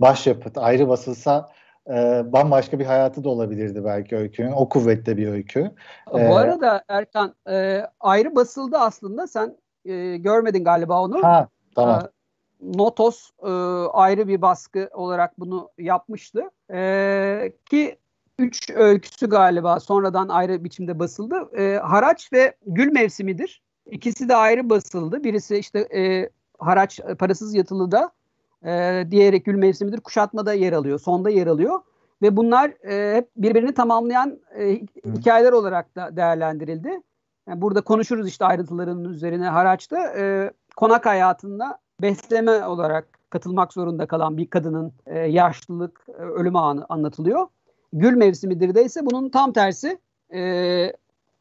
başyapıt ayrı basılsa e, bambaşka bir hayatı da olabilirdi belki öykünün. O kuvvette bir öykü. Ee, Bu arada Erkan e, ayrı basıldı aslında. Sen e, görmedin galiba onu. Ha tamam. E, Notos e, ayrı bir baskı olarak bunu yapmıştı. E, ki üç öyküsü galiba sonradan ayrı biçimde basıldı. E, Haraç ve Gül Mevsimidir. İkisi de ayrı basıldı. Birisi işte e, Haraç e, Parasız Yatılı'da, e, diğeri Gül Mevsimidir Kuşatma'da yer alıyor, sonda yer alıyor. Ve bunlar e, hep birbirini tamamlayan e, hikayeler Hı. olarak da değerlendirildi. Yani burada konuşuruz işte ayrıntılarının üzerine Haraç'ta. E, konak hayatında besleme olarak katılmak zorunda kalan bir kadının e, yaşlılık, e, ölüm anı anlatılıyor. Gül mevsimidir de ise bunun tam tersi e,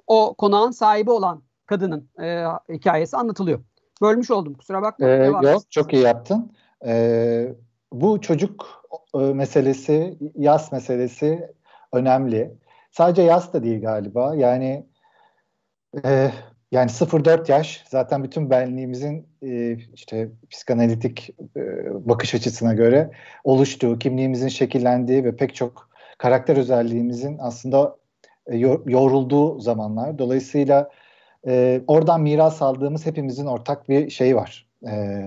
o konağın sahibi olan kadının e, hikayesi anlatılıyor. Bölmüş oldum kusura bakma. Ee, yok edin. çok iyi yaptın. Ee, bu çocuk e, meselesi, yaz meselesi önemli. Sadece yaz da değil galiba. Yani e, yani 0-4 yaş zaten bütün benliğimizin e, işte psikanalitik e, bakış açısına göre oluştuğu, kimliğimizin şekillendiği ve pek çok karakter özelliğimizin aslında e, yorulduğu zamanlar. Dolayısıyla e, oradan miras aldığımız hepimizin ortak bir şeyi var. E,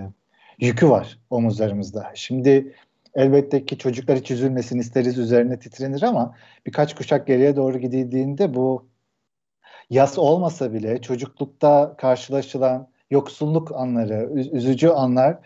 yükü var omuzlarımızda. Şimdi elbette ki çocuklar hiç üzülmesin isteriz üzerine titrenir ama birkaç kuşak geriye doğru gidildiğinde bu yas olmasa bile çocuklukta karşılaşılan yoksulluk anları, üzücü anlar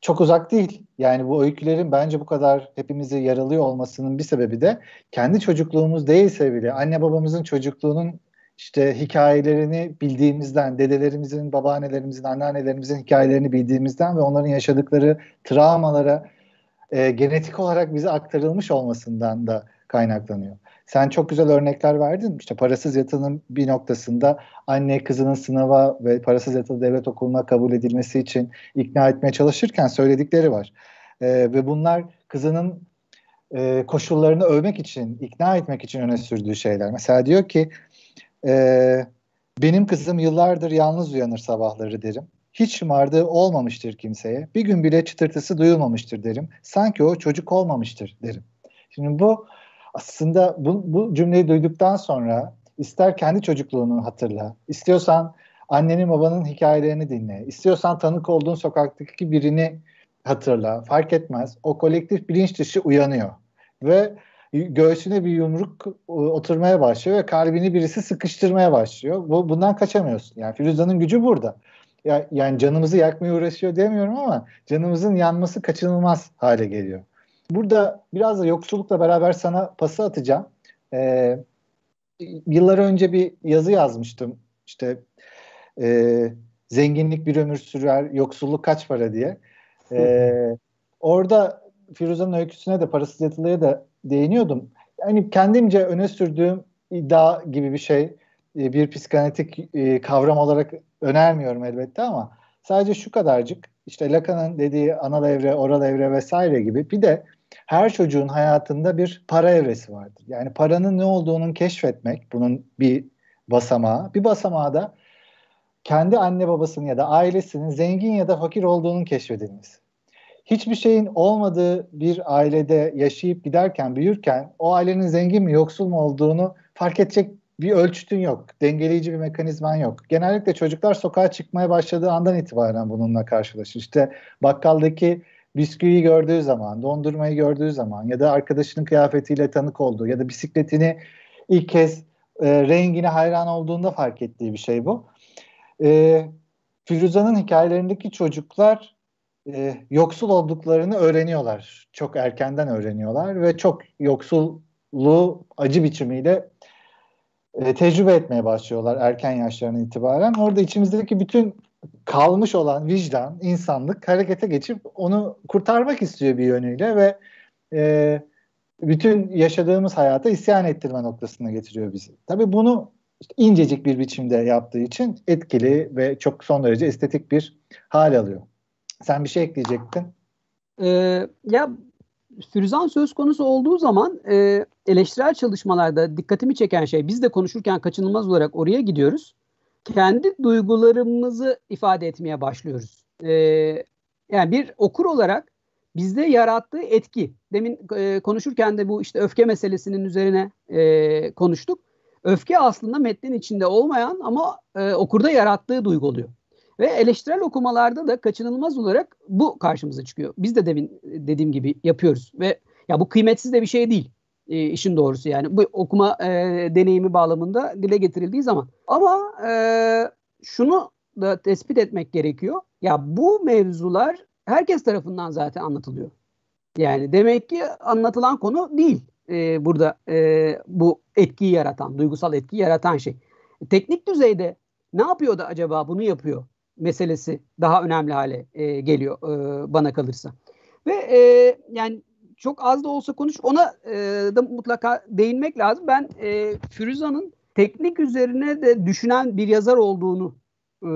çok uzak değil. Yani bu öykülerin bence bu kadar hepimizi yaralıyor olmasının bir sebebi de kendi çocukluğumuz değilse bile anne babamızın çocukluğunun işte hikayelerini bildiğimizden, dedelerimizin, babaannelerimizin, anneannelerimizin hikayelerini bildiğimizden ve onların yaşadıkları travmalara e, genetik olarak bize aktarılmış olmasından da kaynaklanıyor. Sen çok güzel örnekler verdin. İşte parasız yatının bir noktasında anne kızının sınava ve parasız yatılı devlet okuluna kabul edilmesi için ikna etmeye çalışırken söyledikleri var. E, ve bunlar kızının e, koşullarını övmek için, ikna etmek için öne sürdüğü şeyler. Mesela diyor ki e, benim kızım yıllardır yalnız uyanır sabahları derim. Hiç şımardığı olmamıştır kimseye. Bir gün bile çıtırtısı duyulmamıştır derim. Sanki o çocuk olmamıştır derim. Şimdi bu aslında bu, bu cümleyi duyduktan sonra ister kendi çocukluğunu hatırla, istiyorsan annenin babanın hikayelerini dinle, istiyorsan tanık olduğun sokaktaki birini hatırla, fark etmez. O kolektif bilinç dışı uyanıyor ve göğsüne bir yumruk e, oturmaya başlıyor ve kalbini birisi sıkıştırmaya başlıyor. Bu, bundan kaçamıyorsun. Yani Firuza'nın gücü burada. Ya, yani canımızı yakmaya uğraşıyor demiyorum ama canımızın yanması kaçınılmaz hale geliyor. Burada biraz da yoksullukla beraber sana pası atacağım. Ee, yıllar önce bir yazı yazmıştım. İşte e, zenginlik bir ömür sürer, yoksulluk kaç para diye. Ee, orada Firuza'nın öyküsüne de parasız yatılıya da değiniyordum. Yani kendimce öne sürdüğüm iddia gibi bir şey e, bir psikanetik e, kavram olarak önermiyorum elbette ama sadece şu kadarcık işte Lacan'ın dediği anal evre, oral evre vesaire gibi bir de her çocuğun hayatında bir para evresi vardır. Yani paranın ne olduğunu keşfetmek bunun bir basamağı. Bir basamağı da kendi anne babasının ya da ailesinin zengin ya da fakir olduğunun keşfedilmesi. Hiçbir şeyin olmadığı bir ailede yaşayıp giderken, büyürken o ailenin zengin mi yoksul mu olduğunu fark edecek bir ölçütün yok. Dengeleyici bir mekanizman yok. Genellikle çocuklar sokağa çıkmaya başladığı andan itibaren bununla karşılaşır. İşte bakkaldaki bisküviyi gördüğü zaman, dondurmayı gördüğü zaman ya da arkadaşının kıyafetiyle tanık olduğu ya da bisikletini ilk kez e, rengine hayran olduğunda fark ettiği bir şey bu. E, Firuza'nın hikayelerindeki çocuklar e, yoksul olduklarını öğreniyorlar. Çok erkenden öğreniyorlar ve çok yoksulluğu acı biçimiyle e, tecrübe etmeye başlıyorlar erken yaşlarına itibaren. Orada içimizdeki bütün kalmış olan vicdan, insanlık harekete geçip onu kurtarmak istiyor bir yönüyle ve e, bütün yaşadığımız hayata isyan ettirme noktasına getiriyor bizi. Tabii bunu işte incecik bir biçimde yaptığı için etkili ve çok son derece estetik bir hal alıyor. Sen bir şey ekleyecektin. Ee, ya Firuzan söz konusu olduğu zaman e, eleştirel çalışmalarda dikkatimi çeken şey biz de konuşurken kaçınılmaz olarak oraya gidiyoruz kendi duygularımızı ifade etmeye başlıyoruz. E, yani bir okur olarak bizde yarattığı etki. Demin e, konuşurken de bu işte öfke meselesinin üzerine e, konuştuk. Öfke aslında metnin içinde olmayan ama e, okurda yarattığı duygu oluyor. Ve eleştirel okumalarda da kaçınılmaz olarak bu karşımıza çıkıyor. Biz de demin dediğim gibi yapıyoruz ve ya bu kıymetsiz de bir şey değil e, işin doğrusu yani bu okuma e, deneyimi bağlamında dile getirildiği zaman. Ama e, şunu da tespit etmek gerekiyor. Ya bu mevzular herkes tarafından zaten anlatılıyor. Yani demek ki anlatılan konu değil e, burada e, bu etkiyi yaratan, duygusal etkiyi yaratan şey. Teknik düzeyde ne yapıyor da acaba bunu yapıyor meselesi daha önemli hale e, geliyor e, bana kalırsa. Ve e, yani çok az da olsa konuş ona e, da mutlaka değinmek lazım. Ben e, Firuza'nın teknik üzerine de düşünen bir yazar olduğunu e,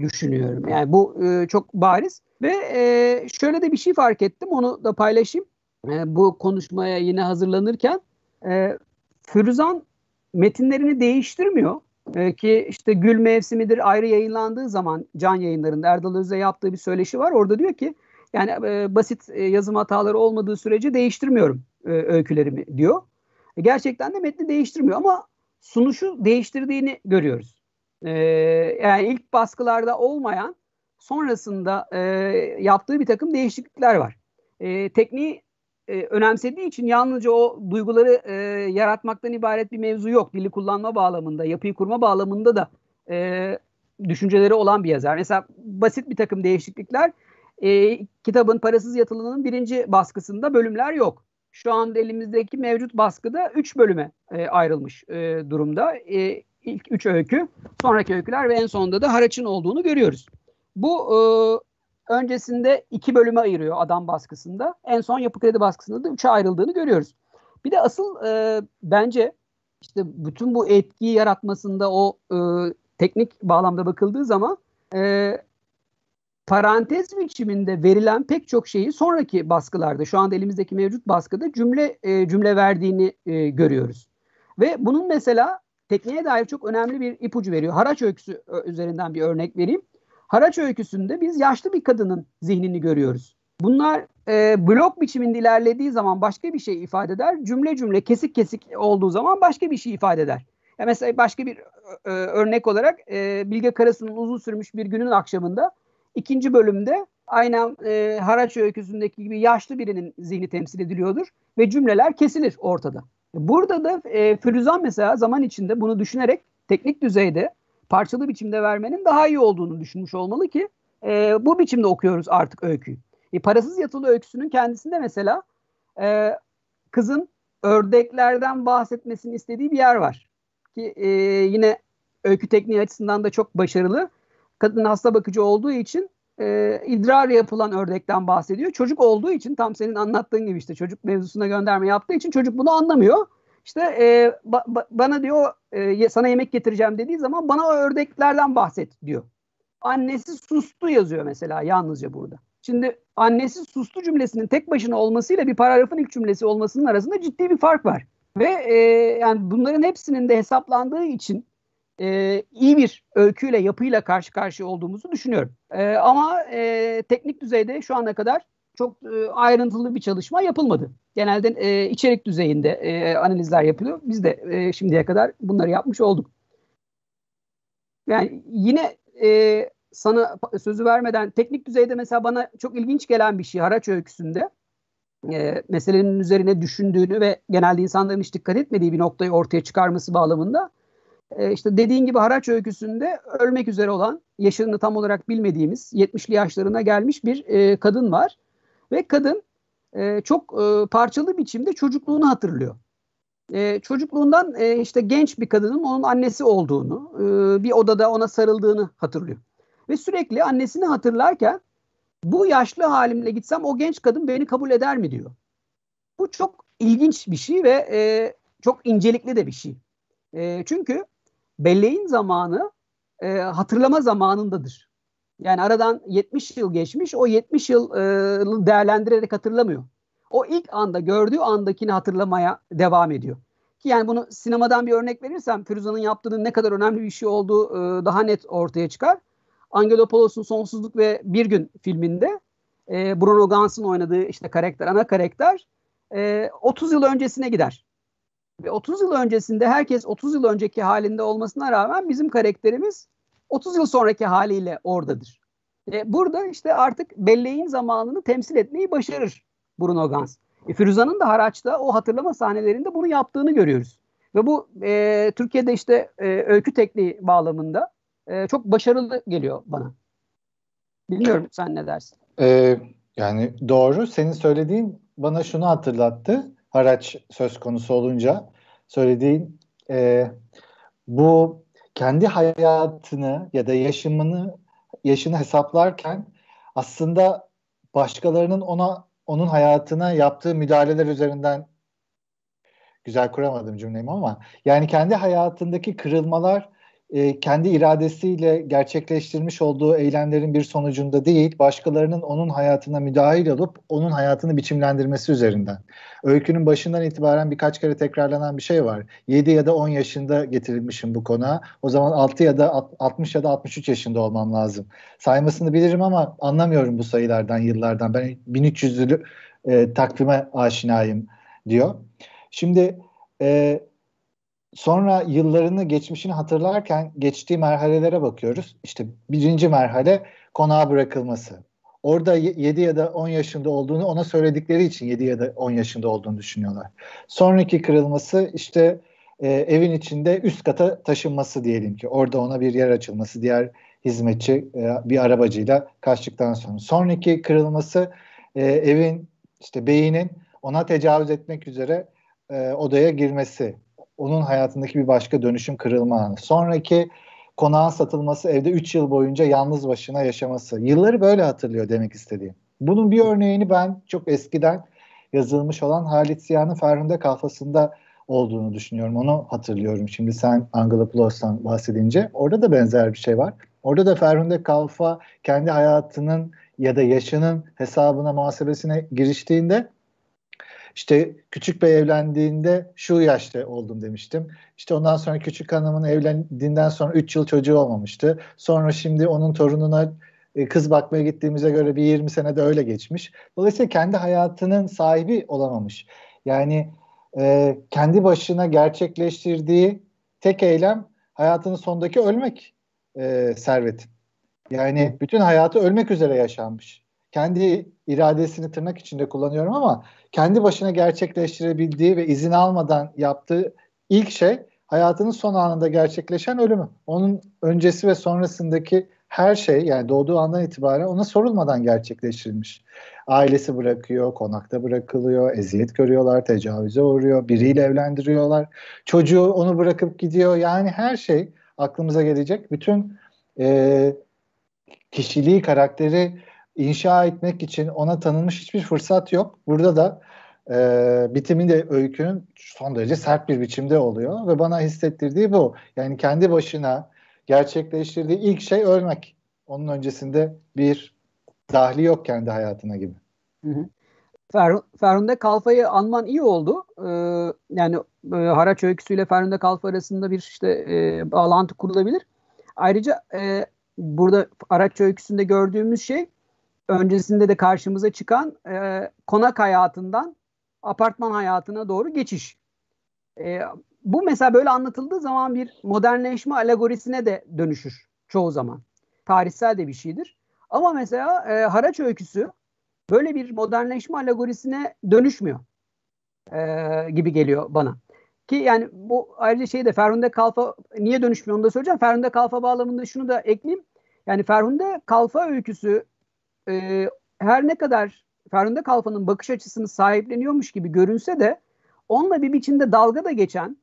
düşünüyorum. Yani bu e, çok bariz ve e, şöyle de bir şey fark ettim onu da paylaşayım. E, bu konuşmaya yine hazırlanırken e, Firuzan metinlerini değiştirmiyor e, ki işte Gül Mevsimidir ayrı yayınlandığı zaman can yayınlarında Erdal Öz'e yaptığı bir söyleşi var. Orada diyor ki yani e, basit e, yazım hataları olmadığı sürece değiştirmiyorum e, öykülerimi diyor. E, gerçekten de metni değiştirmiyor ama sunuşu değiştirdiğini görüyoruz. E, yani ilk baskılarda olmayan sonrasında e, yaptığı bir takım değişiklikler var. E, tekniği e, önemsediği için yalnızca o duyguları e, yaratmaktan ibaret bir mevzu yok. Dili kullanma bağlamında, yapıyı kurma bağlamında da e, düşünceleri olan bir yazar. Mesela basit bir takım değişiklikler e, kitabın Parasız Yatılının birinci baskısında bölümler yok. Şu anda elimizdeki mevcut baskıda üç bölüme e, ayrılmış e, durumda. E, ilk 3 öykü, sonraki öyküler ve en sonunda da Haraç'ın olduğunu görüyoruz. Bu e, öncesinde iki bölüme ayırıyor adam baskısında. En son yapı kredi baskısında da 3'e ayrıldığını görüyoruz. Bir de asıl e, bence işte bütün bu etkiyi yaratmasında o e, teknik bağlamda bakıldığı zaman e, parantez biçiminde verilen pek çok şeyi sonraki baskılarda şu anda elimizdeki mevcut baskıda cümle e, cümle verdiğini e, görüyoruz. Ve bunun mesela tekniğe dair çok önemli bir ipucu veriyor. Haraç öyküsü e, üzerinden bir örnek vereyim. Haraç öyküsünde biz yaşlı bir kadının zihnini görüyoruz. Bunlar e, blok biçiminde ilerlediği zaman başka bir şey ifade eder. Cümle cümle kesik kesik olduğu zaman başka bir şey ifade eder. Ya mesela başka bir e, örnek olarak e, Bilge Karasu'nun uzun sürmüş bir günün akşamında İkinci bölümde aynen e, Haraç öyküsündeki gibi yaşlı birinin zihni temsil ediliyordur ve cümleler kesilir ortada. Burada da e, Firuzan mesela zaman içinde bunu düşünerek teknik düzeyde parçalı biçimde vermenin daha iyi olduğunu düşünmüş olmalı ki e, bu biçimde okuyoruz artık öyküyü. E, parasız yatılı öyküsünün kendisinde mesela e, kızın ördeklerden bahsetmesini istediği bir yer var. Ki e, yine öykü tekniği açısından da çok başarılı kadın hasta bakıcı olduğu için e, idrar yapılan ördekten bahsediyor. Çocuk olduğu için tam senin anlattığın gibi işte çocuk mevzusuna gönderme yaptığı için çocuk bunu anlamıyor. İşte e, ba, ba, bana diyor e, sana yemek getireceğim dediği zaman bana o ördeklerden bahset diyor. Annesi sustu yazıyor mesela yalnızca burada. Şimdi annesi sustu cümlesinin tek başına olmasıyla bir paragrafın ilk cümlesi olmasının arasında ciddi bir fark var. Ve e, yani bunların hepsinin de hesaplandığı için e, iyi bir öyküyle, yapıyla karşı karşıya olduğumuzu düşünüyorum. E, ama e, teknik düzeyde şu ana kadar çok e, ayrıntılı bir çalışma yapılmadı. Genelde e, içerik düzeyinde e, analizler yapılıyor. Biz de e, şimdiye kadar bunları yapmış olduk. Yani yine e, sana sözü vermeden teknik düzeyde mesela bana çok ilginç gelen bir şey haraç öyküsünde e, meselenin üzerine düşündüğünü ve genelde insanların hiç dikkat etmediği bir noktayı ortaya çıkarması bağlamında e, işte dediğin gibi haraç öyküsünde ölmek üzere olan yaşını tam olarak bilmediğimiz 70'li yaşlarına gelmiş bir e, kadın var. Ve kadın e, çok e, parçalı biçimde çocukluğunu hatırlıyor. E, çocukluğundan e, işte genç bir kadının onun annesi olduğunu, e, bir odada ona sarıldığını hatırlıyor. Ve sürekli annesini hatırlarken bu yaşlı halimle gitsem o genç kadın beni kabul eder mi diyor. Bu çok ilginç bir şey ve e, çok incelikli de bir şey. E, çünkü belleğin zamanı e, hatırlama zamanındadır. Yani aradan 70 yıl geçmiş o 70 yıl e, değerlendirerek hatırlamıyor. O ilk anda gördüğü andakini hatırlamaya devam ediyor. Ki yani bunu sinemadan bir örnek verirsem Firuza'nın yaptığının ne kadar önemli bir şey olduğu e, daha net ortaya çıkar. Angelopoulos'un Sonsuzluk ve Bir Gün filminde e, Bruno Gans'ın oynadığı işte karakter, ana karakter e, 30 yıl öncesine gider. Ve 30 yıl öncesinde herkes 30 yıl önceki halinde olmasına rağmen bizim karakterimiz 30 yıl sonraki haliyle oradadır. E, burada işte artık belleğin zamanını temsil etmeyi başarır Bruno Gans. E, Firuza'nın da Haraç'ta o hatırlama sahnelerinde bunu yaptığını görüyoruz. Ve bu e, Türkiye'de işte e, öykü tekniği bağlamında e, çok başarılı geliyor bana. Bilmiyorum sen ne dersin? Ee, yani doğru. Senin söylediğin bana şunu hatırlattı araç söz konusu olunca söylediğin e, bu kendi hayatını ya da yaşamını yaşını hesaplarken aslında başkalarının ona onun hayatına yaptığı müdahaleler üzerinden güzel kuramadım cümlemi ama yani kendi hayatındaki kırılmalar e, kendi iradesiyle gerçekleştirmiş olduğu eylemlerin bir sonucunda değil, başkalarının onun hayatına müdahil olup onun hayatını biçimlendirmesi üzerinden. Öykünün başından itibaren birkaç kere tekrarlanan bir şey var. 7 ya da 10 yaşında getirilmişim bu konuğa. O zaman 6 ya da 60 ya da 63 yaşında olmam lazım. Saymasını bilirim ama anlamıyorum bu sayılardan, yıllardan. Ben 1300'lü e, takvime aşinayım diyor. Şimdi e, Sonra yıllarını, geçmişini hatırlarken geçtiği merhalelere bakıyoruz. İşte birinci merhale konağa bırakılması. Orada 7 ya da 10 yaşında olduğunu ona söyledikleri için 7 ya da 10 yaşında olduğunu düşünüyorlar. Sonraki kırılması işte e, evin içinde üst kata taşınması diyelim ki. Orada ona bir yer açılması, diğer hizmetçi e, bir arabacıyla kaçtıktan sonra. Sonraki kırılması e, evin işte beyinin ona tecavüz etmek üzere e, odaya girmesi onun hayatındaki bir başka dönüşüm kırılma anı. Sonraki konağın satılması, evde 3 yıl boyunca yalnız başına yaşaması. Yılları böyle hatırlıyor demek istediğim. Bunun bir örneğini ben çok eskiden yazılmış olan Halit Ziya'nın Ferhunde kafasında olduğunu düşünüyorum. Onu hatırlıyorum şimdi sen Angelopoulos'tan bahsedince. Orada da benzer bir şey var. Orada da Ferhunde Kalfa kendi hayatının ya da yaşının hesabına muhasebesine giriştiğinde işte küçük bey evlendiğinde şu yaşta oldum demiştim. İşte ondan sonra küçük hanımın evlendiğinden sonra 3 yıl çocuğu olmamıştı. Sonra şimdi onun torununa e, kız bakmaya gittiğimize göre bir 20 sene de öyle geçmiş. Dolayısıyla kendi hayatının sahibi olamamış. Yani e, kendi başına gerçekleştirdiği tek eylem hayatının sondaki ölmek e, servetin. Yani bütün hayatı ölmek üzere yaşanmış kendi iradesini tırnak içinde kullanıyorum ama kendi başına gerçekleştirebildiği ve izin almadan yaptığı ilk şey hayatının son anında gerçekleşen ölümü. Onun öncesi ve sonrasındaki her şey yani doğduğu andan itibaren ona sorulmadan gerçekleştirilmiş. Ailesi bırakıyor, konakta bırakılıyor, eziyet görüyorlar, tecavüze uğruyor, biriyle evlendiriyorlar. Çocuğu onu bırakıp gidiyor. Yani her şey aklımıza gelecek. Bütün e, kişiliği, karakteri inşa etmek için ona tanınmış hiçbir fırsat yok. Burada da e, bitimi de öykünün son derece sert bir biçimde oluyor ve bana hissettirdiği bu. Yani kendi başına gerçekleştirdiği ilk şey ölmek. Onun öncesinde bir dahli yok kendi hayatına gibi. Ferhunde Kalfa'yı anman iyi oldu. Ee, yani e, Haraç öyküsüyle Ferhunde Kalfa arasında bir işte e, bağlantı kurulabilir. Ayrıca e, burada Haraç öyküsünde gördüğümüz şey öncesinde de karşımıza çıkan e, konak hayatından apartman hayatına doğru geçiş. E, bu mesela böyle anlatıldığı zaman bir modernleşme alegorisine de dönüşür çoğu zaman. Tarihsel de bir şeydir. Ama mesela e, haraç öyküsü böyle bir modernleşme alegorisine dönüşmüyor e, gibi geliyor bana. Ki yani bu ayrıca şey de Ferhunde Kalfa niye dönüşmüyor onu da söyleyeceğim. Ferhunde Kalfa bağlamında şunu da ekleyeyim. Yani Ferhunde Kalfa öyküsü e, her ne kadar Ferhunda Kalfa'nın bakış açısını sahipleniyormuş gibi görünse de onunla bir biçimde dalga da geçen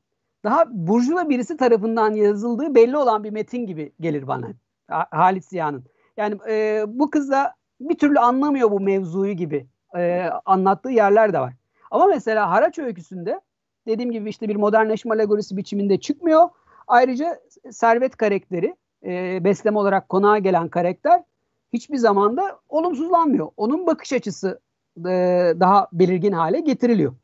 daha burjuva birisi tarafından yazıldığı belli olan bir metin gibi gelir bana Halit Ziya'nın. Yani e, bu kız da bir türlü anlamıyor bu mevzuyu gibi e, anlattığı yerler de var. Ama mesela Haraç öyküsünde dediğim gibi işte bir modernleşme alegorisi biçiminde çıkmıyor. Ayrıca Servet karakteri, e, besleme olarak konağa gelen karakter hiçbir zaman da olumsuzlanmıyor. Onun bakış açısı e, daha belirgin hale getiriliyor.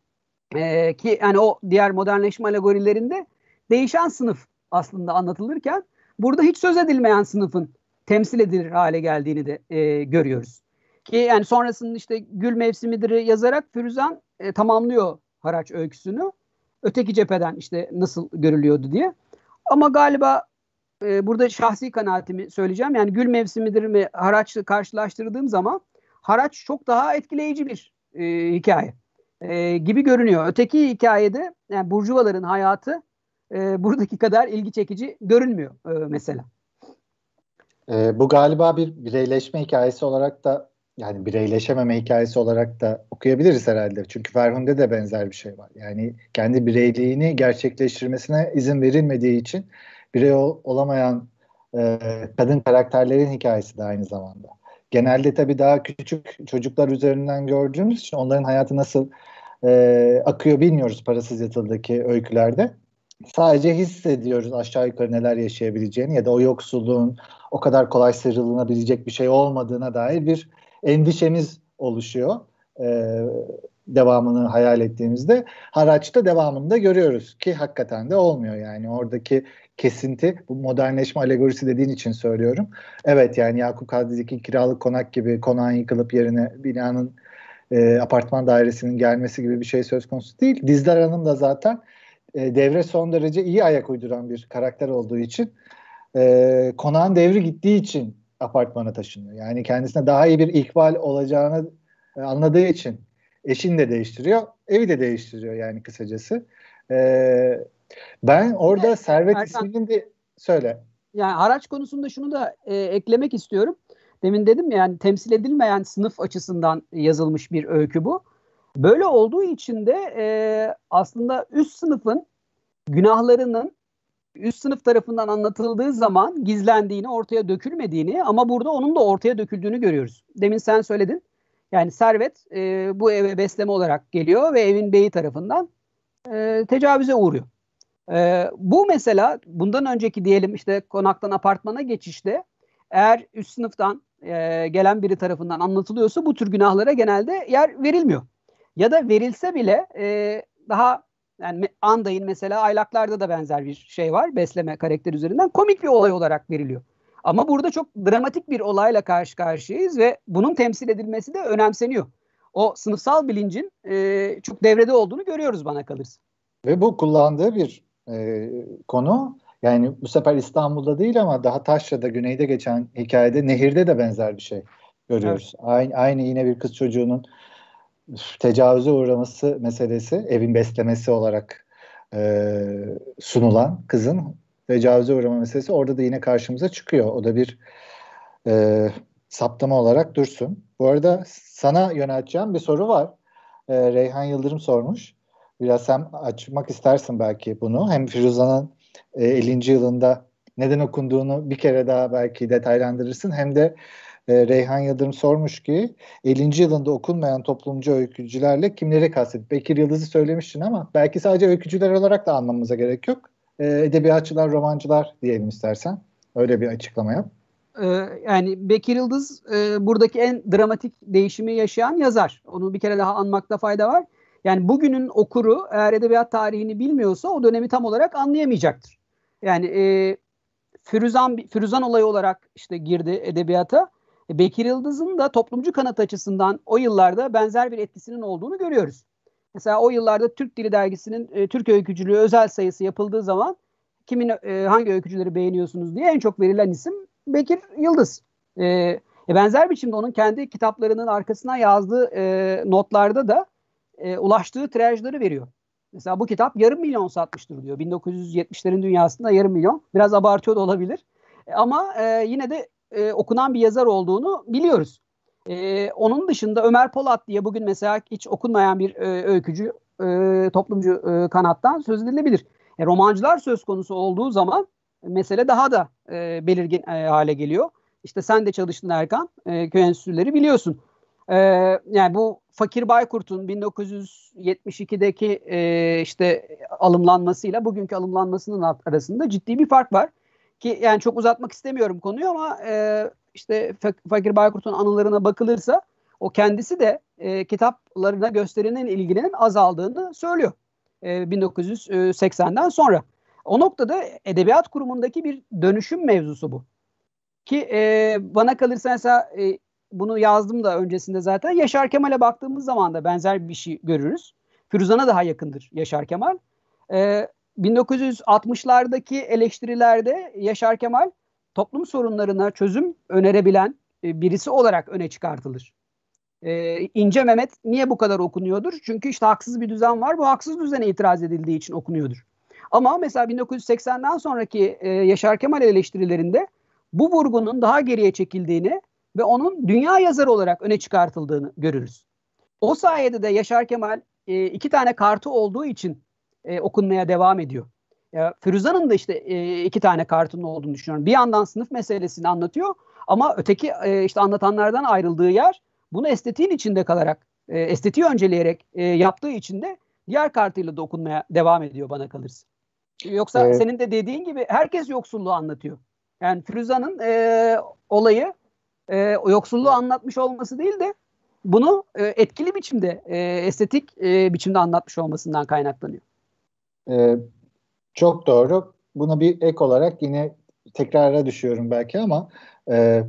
E, ki yani o diğer modernleşme alegorilerinde değişen sınıf aslında anlatılırken burada hiç söz edilmeyen sınıfın temsil edilir hale geldiğini de e, görüyoruz. Ki yani sonrasında işte Gül Mevsimidir'i yazarak Firuzan e, tamamlıyor Haraç öyküsünü. Öteki cepheden işte nasıl görülüyordu diye. Ama galiba e, burada şahsi kanaatimi söyleyeceğim. Yani gül mevsimidir mi haraçla karşılaştırdığım zaman haraç çok daha etkileyici bir e, hikaye e, gibi görünüyor. Öteki hikayede yani burjuvaların hayatı e, buradaki kadar ilgi çekici görünmüyor e, mesela. E, bu galiba bir bireyleşme hikayesi olarak da yani bireyleşememe hikayesi olarak da okuyabiliriz herhalde. Çünkü Ferhunde de benzer bir şey var. Yani kendi bireyliğini gerçekleştirmesine izin verilmediği için birey olamayan e, kadın karakterlerin hikayesi de aynı zamanda. Genelde tabii daha küçük çocuklar üzerinden gördüğümüz için onların hayatı nasıl e, akıyor bilmiyoruz parasız yatıldaki öykülerde. Sadece hissediyoruz aşağı yukarı neler yaşayabileceğini ya da o yoksulluğun o kadar kolay sıyrılınabilecek bir şey olmadığına dair bir endişemiz oluşuyor. Ee, devamını hayal ettiğimizde haraçta devamında görüyoruz ki hakikaten de olmuyor yani oradaki kesinti. Bu modernleşme alegorisi dediğin için söylüyorum. Evet yani Yakup Kadri'deki kiralık konak gibi konağın yıkılıp yerine binanın e, apartman dairesinin gelmesi gibi bir şey söz konusu değil. Dizdar Hanım da zaten e, devre son derece iyi ayak uyduran bir karakter olduğu için e, konağın devri gittiği için apartmana taşınıyor. Yani kendisine daha iyi bir ikbal olacağını e, anladığı için eşini de değiştiriyor, evi de değiştiriyor yani kısacası. E, ben orada evet, Servet Erkan, isminin de söyle. Yani araç konusunda şunu da e, eklemek istiyorum. Demin dedim ya, yani temsil edilmeyen sınıf açısından yazılmış bir öykü bu. Böyle olduğu için de e, aslında üst sınıfın günahlarının üst sınıf tarafından anlatıldığı zaman gizlendiğini, ortaya dökülmediğini ama burada onun da ortaya döküldüğünü görüyoruz. Demin sen söyledin. Yani servet e, bu eve besleme olarak geliyor ve evin beyi tarafından e, tecavüze uğruyor. Ee, bu mesela bundan önceki diyelim işte konaktan apartmana geçişte eğer üst sınıftan e, gelen biri tarafından anlatılıyorsa bu tür günahlara genelde yer verilmiyor. Ya da verilse bile e, daha yani Anday'ın mesela aylaklarda da benzer bir şey var besleme karakter üzerinden komik bir olay olarak veriliyor. Ama burada çok dramatik bir olayla karşı karşıyayız ve bunun temsil edilmesi de önemseniyor. O sınıfsal bilincin e, çok devrede olduğunu görüyoruz bana kalırsa. Ve bu kullandığı bir e, konu. Yani bu sefer İstanbul'da değil ama daha Taşra'da, güneyde geçen hikayede Nehir'de de benzer bir şey görüyoruz. Evet. Aynı, aynı yine bir kız çocuğunun tecavüze uğraması meselesi, evin beslemesi olarak e, sunulan kızın tecavüze uğrama meselesi orada da yine karşımıza çıkıyor. O da bir e, saptama olarak dursun. Bu arada sana yönelteceğim bir soru var. E, Reyhan Yıldırım sormuş. Biraz hem açmak istersin belki bunu. Hem Firuza'nın e, 50. yılında neden okunduğunu bir kere daha belki detaylandırırsın. Hem de e, Reyhan Yıldırım sormuş ki 50. yılında okunmayan toplumcu öykücülerle kimleri kastet? Bekir Yıldız'ı söylemiştin ama belki sadece öykücüler olarak da anlamamıza gerek yok. E, edebiyatçılar, romancılar diyelim istersen. Öyle bir açıklama yap. E, yani Bekir Yıldız e, buradaki en dramatik değişimi yaşayan yazar. Onu bir kere daha anmakta fayda var. Yani bugünün okuru eğer edebiyat tarihini bilmiyorsa o dönemi tam olarak anlayamayacaktır. Yani e, Firuzan, Firuzan olayı olarak işte girdi edebiyata. E, Bekir Yıldız'ın da toplumcu kanat açısından o yıllarda benzer bir etkisinin olduğunu görüyoruz. Mesela o yıllarda Türk Dili Dergisi'nin e, Türk öykücülüğü özel sayısı yapıldığı zaman kimin e, hangi öykücüleri beğeniyorsunuz diye en çok verilen isim Bekir Yıldız. E, e benzer biçimde onun kendi kitaplarının arkasına yazdığı e, notlarda da e, ulaştığı tirajları veriyor. Mesela bu kitap yarım milyon satmıştır diyor. 1970'lerin dünyasında yarım milyon. Biraz abartıyor da olabilir. E, ama e, yine de e, okunan bir yazar olduğunu biliyoruz. E, onun dışında Ömer Polat diye bugün mesela hiç okunmayan bir e, öykücü, e, toplumcu e, kanattan söz edilebilir. E, romancılar söz konusu olduğu zaman mesele daha da e, belirgin e, hale geliyor. İşte sen de çalıştın Erkan, e, köy enstitüleri biliyorsun. Ee, yani bu Fakir Baykurt'un 1972'deki e, işte alımlanmasıyla bugünkü alımlanmasının arasında ciddi bir fark var. Ki yani çok uzatmak istemiyorum konuyu ama e, işte Fakir Baykurt'un anılarına bakılırsa o kendisi de e, kitaplarına gösterilen ilginin azaldığını söylüyor. E, 1980'den sonra. O noktada edebiyat kurumundaki bir dönüşüm mevzusu bu. Ki e, bana kalırsa mesela e, bunu yazdım da öncesinde zaten. Yaşar Kemal'e baktığımız zaman da benzer bir şey görürüz. Firuzan'a daha yakındır Yaşar Kemal. Ee, 1960'lardaki eleştirilerde Yaşar Kemal toplum sorunlarına çözüm önerebilen e, birisi olarak öne çıkartılır. Ee, İnce Mehmet niye bu kadar okunuyordur? Çünkü işte haksız bir düzen var. Bu haksız düzene itiraz edildiği için okunuyordur. Ama mesela 1980'den sonraki e, Yaşar Kemal eleştirilerinde bu vurgunun daha geriye çekildiğini ve onun dünya yazarı olarak öne çıkartıldığını görürüz. O sayede de Yaşar Kemal e, iki tane kartı olduğu için e, okunmaya devam ediyor. Ya, Firuza'nın da işte e, iki tane kartının olduğunu düşünüyorum. Bir yandan sınıf meselesini anlatıyor ama öteki e, işte anlatanlardan ayrıldığı yer bunu estetiğin içinde kalarak, e, estetiği önceleyerek e, yaptığı için de diğer kartıyla da okunmaya devam ediyor bana kalırsa. Yoksa evet. senin de dediğin gibi herkes yoksulluğu anlatıyor. Yani Firuza'nın e, olayı e, yoksulluğu anlatmış olması değil de bunu e, etkili biçimde, e, estetik e, biçimde anlatmış olmasından kaynaklanıyor. Ee, çok doğru. Buna bir ek olarak yine tekrara düşüyorum belki ama e,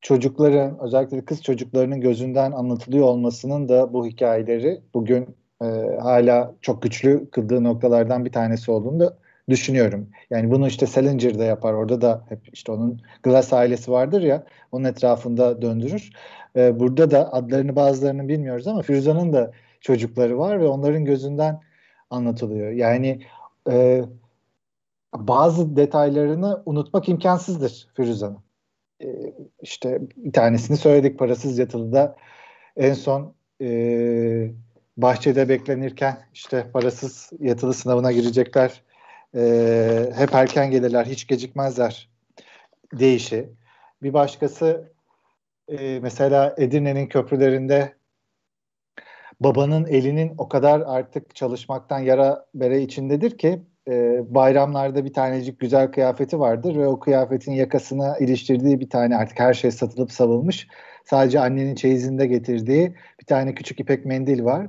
çocukların özellikle kız çocuklarının gözünden anlatılıyor olmasının da bu hikayeleri bugün e, hala çok güçlü kıldığı noktalardan bir tanesi olduğunu da düşünüyorum. Yani bunu işte Salinger de yapar. Orada da hep işte onun Glass ailesi vardır ya. Onun etrafında döndürür. Ee, burada da adlarını bazılarını bilmiyoruz ama Firuza'nın da çocukları var ve onların gözünden anlatılıyor. Yani e, bazı detaylarını unutmak imkansızdır Firuza'nın. E, ee, işte bir tanesini söyledik parasız yatılıda en son e, bahçede beklenirken işte parasız yatılı sınavına girecekler e, hep erken gelirler, hiç gecikmezler deyişi. Bir başkası e, mesela Edirne'nin köprülerinde babanın elinin o kadar artık çalışmaktan yara bere içindedir ki e, bayramlarda bir tanecik güzel kıyafeti vardır ve o kıyafetin yakasına iliştirdiği bir tane artık her şey satılıp savılmış. Sadece annenin çeyizinde getirdiği bir tane küçük ipek mendil var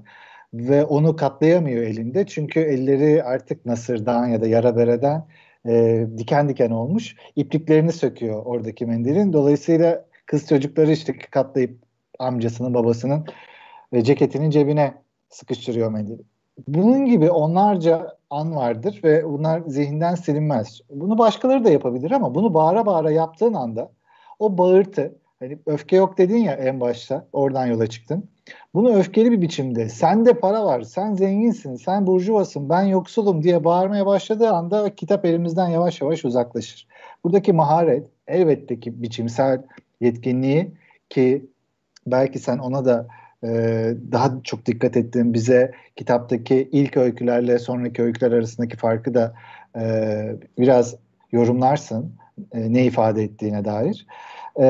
ve onu katlayamıyor elinde. Çünkü elleri artık nasırdan ya da yara bereden e, diken diken olmuş. ipliklerini söküyor oradaki mendilin. Dolayısıyla kız çocukları işte katlayıp amcasının babasının e, ceketinin cebine sıkıştırıyor mendili. Bunun gibi onlarca an vardır ve bunlar zihinden silinmez. Bunu başkaları da yapabilir ama bunu bağıra bağıra yaptığın anda o bağırtı Hani öfke yok dedin ya en başta. Oradan yola çıktın. Bunu öfkeli bir biçimde sen de para var, sen zenginsin, sen burjuvasın, ben yoksulum diye bağırmaya başladığı anda kitap elimizden yavaş yavaş uzaklaşır. Buradaki maharet elbette ki biçimsel yetkinliği ki belki sen ona da e, daha çok dikkat ettiğin bize kitaptaki ilk öykülerle sonraki öyküler arasındaki farkı da e, biraz yorumlarsın e, ne ifade ettiğine dair. E,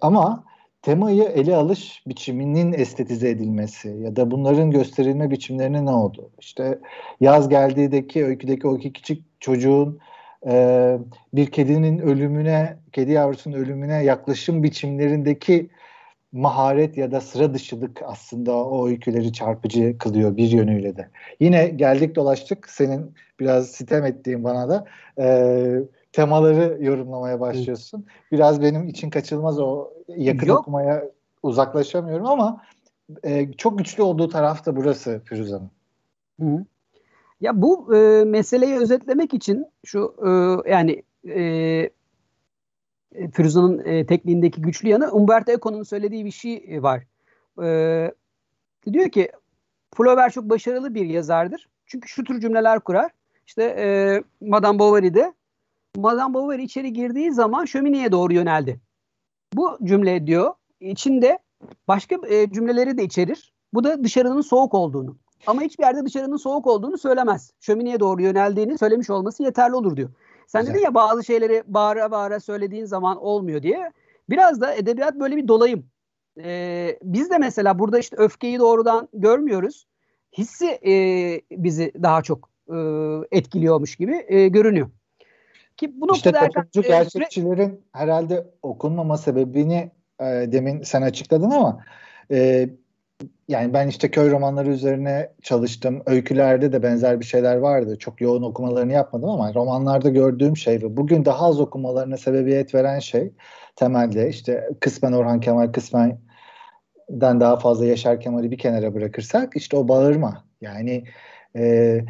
ama temayı ele alış biçiminin estetize edilmesi ya da bunların gösterilme biçimlerine ne oldu? İşte yaz geldiğindeki öyküdeki o iki küçük çocuğun e, bir kedinin ölümüne, kedi yavrusunun ölümüne yaklaşım biçimlerindeki maharet ya da sıra dışılık aslında o öyküleri çarpıcı kılıyor bir yönüyle de. Yine geldik dolaştık senin biraz sitem ettiğin bana da e, temaları yorumlamaya başlıyorsun. Biraz benim için kaçılmaz o yakın Yok. okumaya uzaklaşamıyorum ama e, çok güçlü olduğu taraf da burası Firuze Hı. Ya bu e, meseleyi özetlemek için şu e, yani e, e Firuza'nın e, tekniğindeki güçlü yanı Umberto Eco'nun söylediği bir şey e, var. E, diyor ki Flaubert çok başarılı bir yazardır. Çünkü şu tür cümleler kurar. İşte e, Madame Bovary'de Madame Bovary içeri girdiği zaman şömineye doğru yöneldi. Bu cümle diyor içinde başka e, cümleleri de içerir. Bu da dışarının soğuk olduğunu. Ama hiçbir yerde dışarının soğuk olduğunu söylemez. Şömineye doğru yöneldiğini söylemiş olması yeterli olur diyor. Sen Güzel. dedin ya bazı şeyleri bağıra bağıra söylediğin zaman olmuyor diye. Biraz da edebiyat böyle bir dolayım. Ee, biz de mesela burada işte öfkeyi doğrudan görmüyoruz. Hissi e, bizi daha çok e, etkiliyormuş gibi e, görünüyor. Ki bu noktada işte toplumcu gerçekçilerin e, herhalde okunmama sebebini e, demin sen açıkladın ama e, yani ben işte köy romanları üzerine çalıştım. Öykülerde de benzer bir şeyler vardı. Çok yoğun okumalarını yapmadım ama romanlarda gördüğüm şey ve bugün daha az okumalarına sebebiyet veren şey temelde işte kısmen Orhan Kemal kısmen den daha fazla Yaşar Kemal'i bir kenara bırakırsak işte o bağırma. Yani e,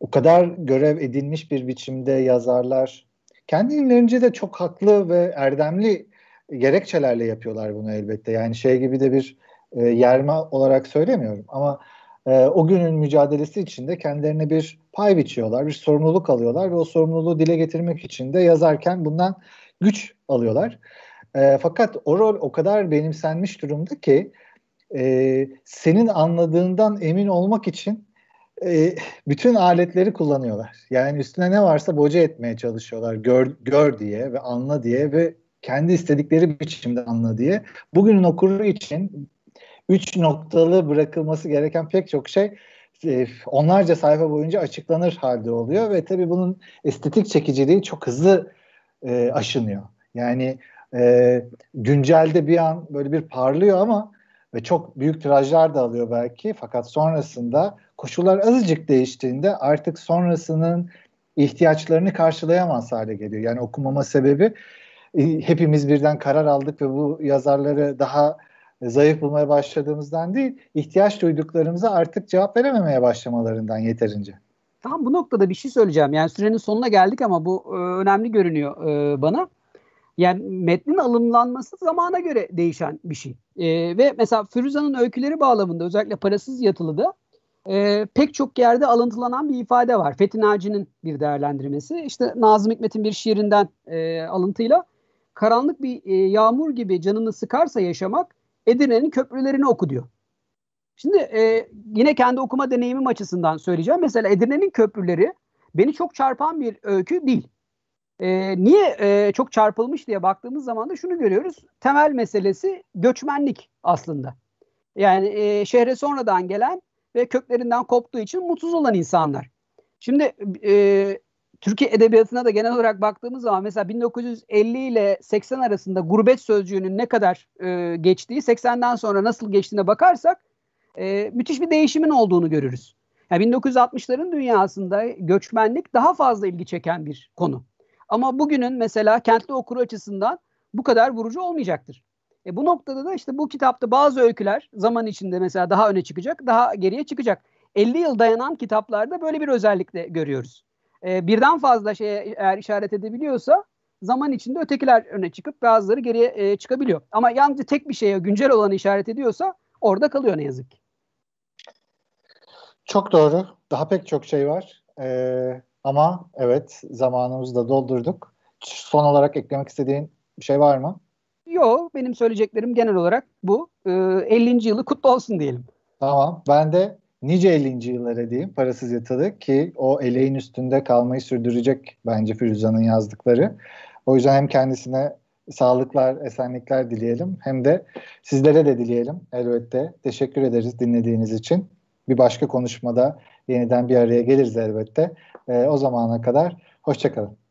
o kadar görev edinmiş bir biçimde yazarlar kendilerince de çok haklı ve erdemli gerekçelerle yapıyorlar bunu elbette. Yani şey gibi de bir e, yerme olarak söylemiyorum ama e, o günün mücadelesi içinde kendilerine bir pay biçiyorlar, bir sorumluluk alıyorlar ve o sorumluluğu dile getirmek için de yazarken bundan güç alıyorlar. E, fakat o rol o kadar benimsenmiş durumda ki e, senin anladığından emin olmak için e, bütün aletleri kullanıyorlar. Yani üstüne ne varsa boca etmeye çalışıyorlar. Gör, gör diye ve anla diye ve kendi istedikleri biçimde anla diye. Bugünün okuru için üç noktalı bırakılması gereken pek çok şey e, onlarca sayfa boyunca açıklanır halde oluyor ve tabii bunun estetik çekiciliği çok hızlı e, aşınıyor. Yani e, güncelde bir an böyle bir parlıyor ama ve çok büyük tirajlar da alıyor belki fakat sonrasında koşullar azıcık değiştiğinde artık sonrasının ihtiyaçlarını karşılayamaz hale geliyor. Yani okumama sebebi e, hepimiz birden karar aldık ve bu yazarları daha zayıf bulmaya başladığımızdan değil, ihtiyaç duyduklarımıza artık cevap verememeye başlamalarından yeterince. Tam bu noktada bir şey söyleyeceğim. Yani sürenin sonuna geldik ama bu e, önemli görünüyor e, bana. Yani metnin alımlanması zamana göre değişen bir şey. E, ve mesela Firuza'nın öyküleri bağlamında özellikle Parasız Yatılı'da e, pek çok yerde alıntılanan bir ifade var. Fethi Naci'nin bir değerlendirmesi. İşte Nazım Hikmet'in bir şiirinden e, alıntıyla karanlık bir e, yağmur gibi canını sıkarsa yaşamak Edirne'nin köprülerini oku diyor. Şimdi e, yine kendi okuma deneyimim açısından söyleyeceğim. Mesela Edirne'nin köprüleri beni çok çarpan bir öykü değil. E, niye e, çok çarpılmış diye baktığımız zaman da şunu görüyoruz. Temel meselesi göçmenlik aslında. Yani e, şehre sonradan gelen ve köklerinden koptuğu için mutsuz olan insanlar. Şimdi e, Türkiye edebiyatına da genel olarak baktığımız zaman mesela 1950 ile 80 arasında gurbet sözcüğünün ne kadar e, geçtiği, 80'den sonra nasıl geçtiğine bakarsak e, müthiş bir değişimin olduğunu görürüz. Yani 1960'ların dünyasında göçmenlik daha fazla ilgi çeken bir konu. Ama bugünün mesela kentli okuru açısından bu kadar vurucu olmayacaktır. E bu noktada da işte bu kitapta bazı öyküler zaman içinde mesela daha öne çıkacak, daha geriye çıkacak. 50 yıl dayanan kitaplarda böyle bir özellikle görüyoruz. E, birden fazla şey eğer işaret edebiliyorsa zaman içinde ötekiler öne çıkıp bazıları geriye e, çıkabiliyor. Ama yalnızca tek bir şeye güncel olanı işaret ediyorsa orada kalıyor ne yazık ki. Çok doğru. Daha pek çok şey var. Ee, ama evet zamanımızı da doldurduk. Son olarak eklemek istediğin bir şey var mı? Yok benim söyleyeceklerim genel olarak bu. Ee, 50. yılı kutlu olsun diyelim. Tamam ben de nice 50. yıllara diyeyim parasız yatalı ki o eleğin üstünde kalmayı sürdürecek bence Firuza'nın yazdıkları. O yüzden hem kendisine sağlıklar, esenlikler dileyelim hem de sizlere de dileyelim elbette. Teşekkür ederiz dinlediğiniz için. Bir başka konuşmada yeniden bir araya geliriz elbette. E, o zamana kadar hoşçakalın.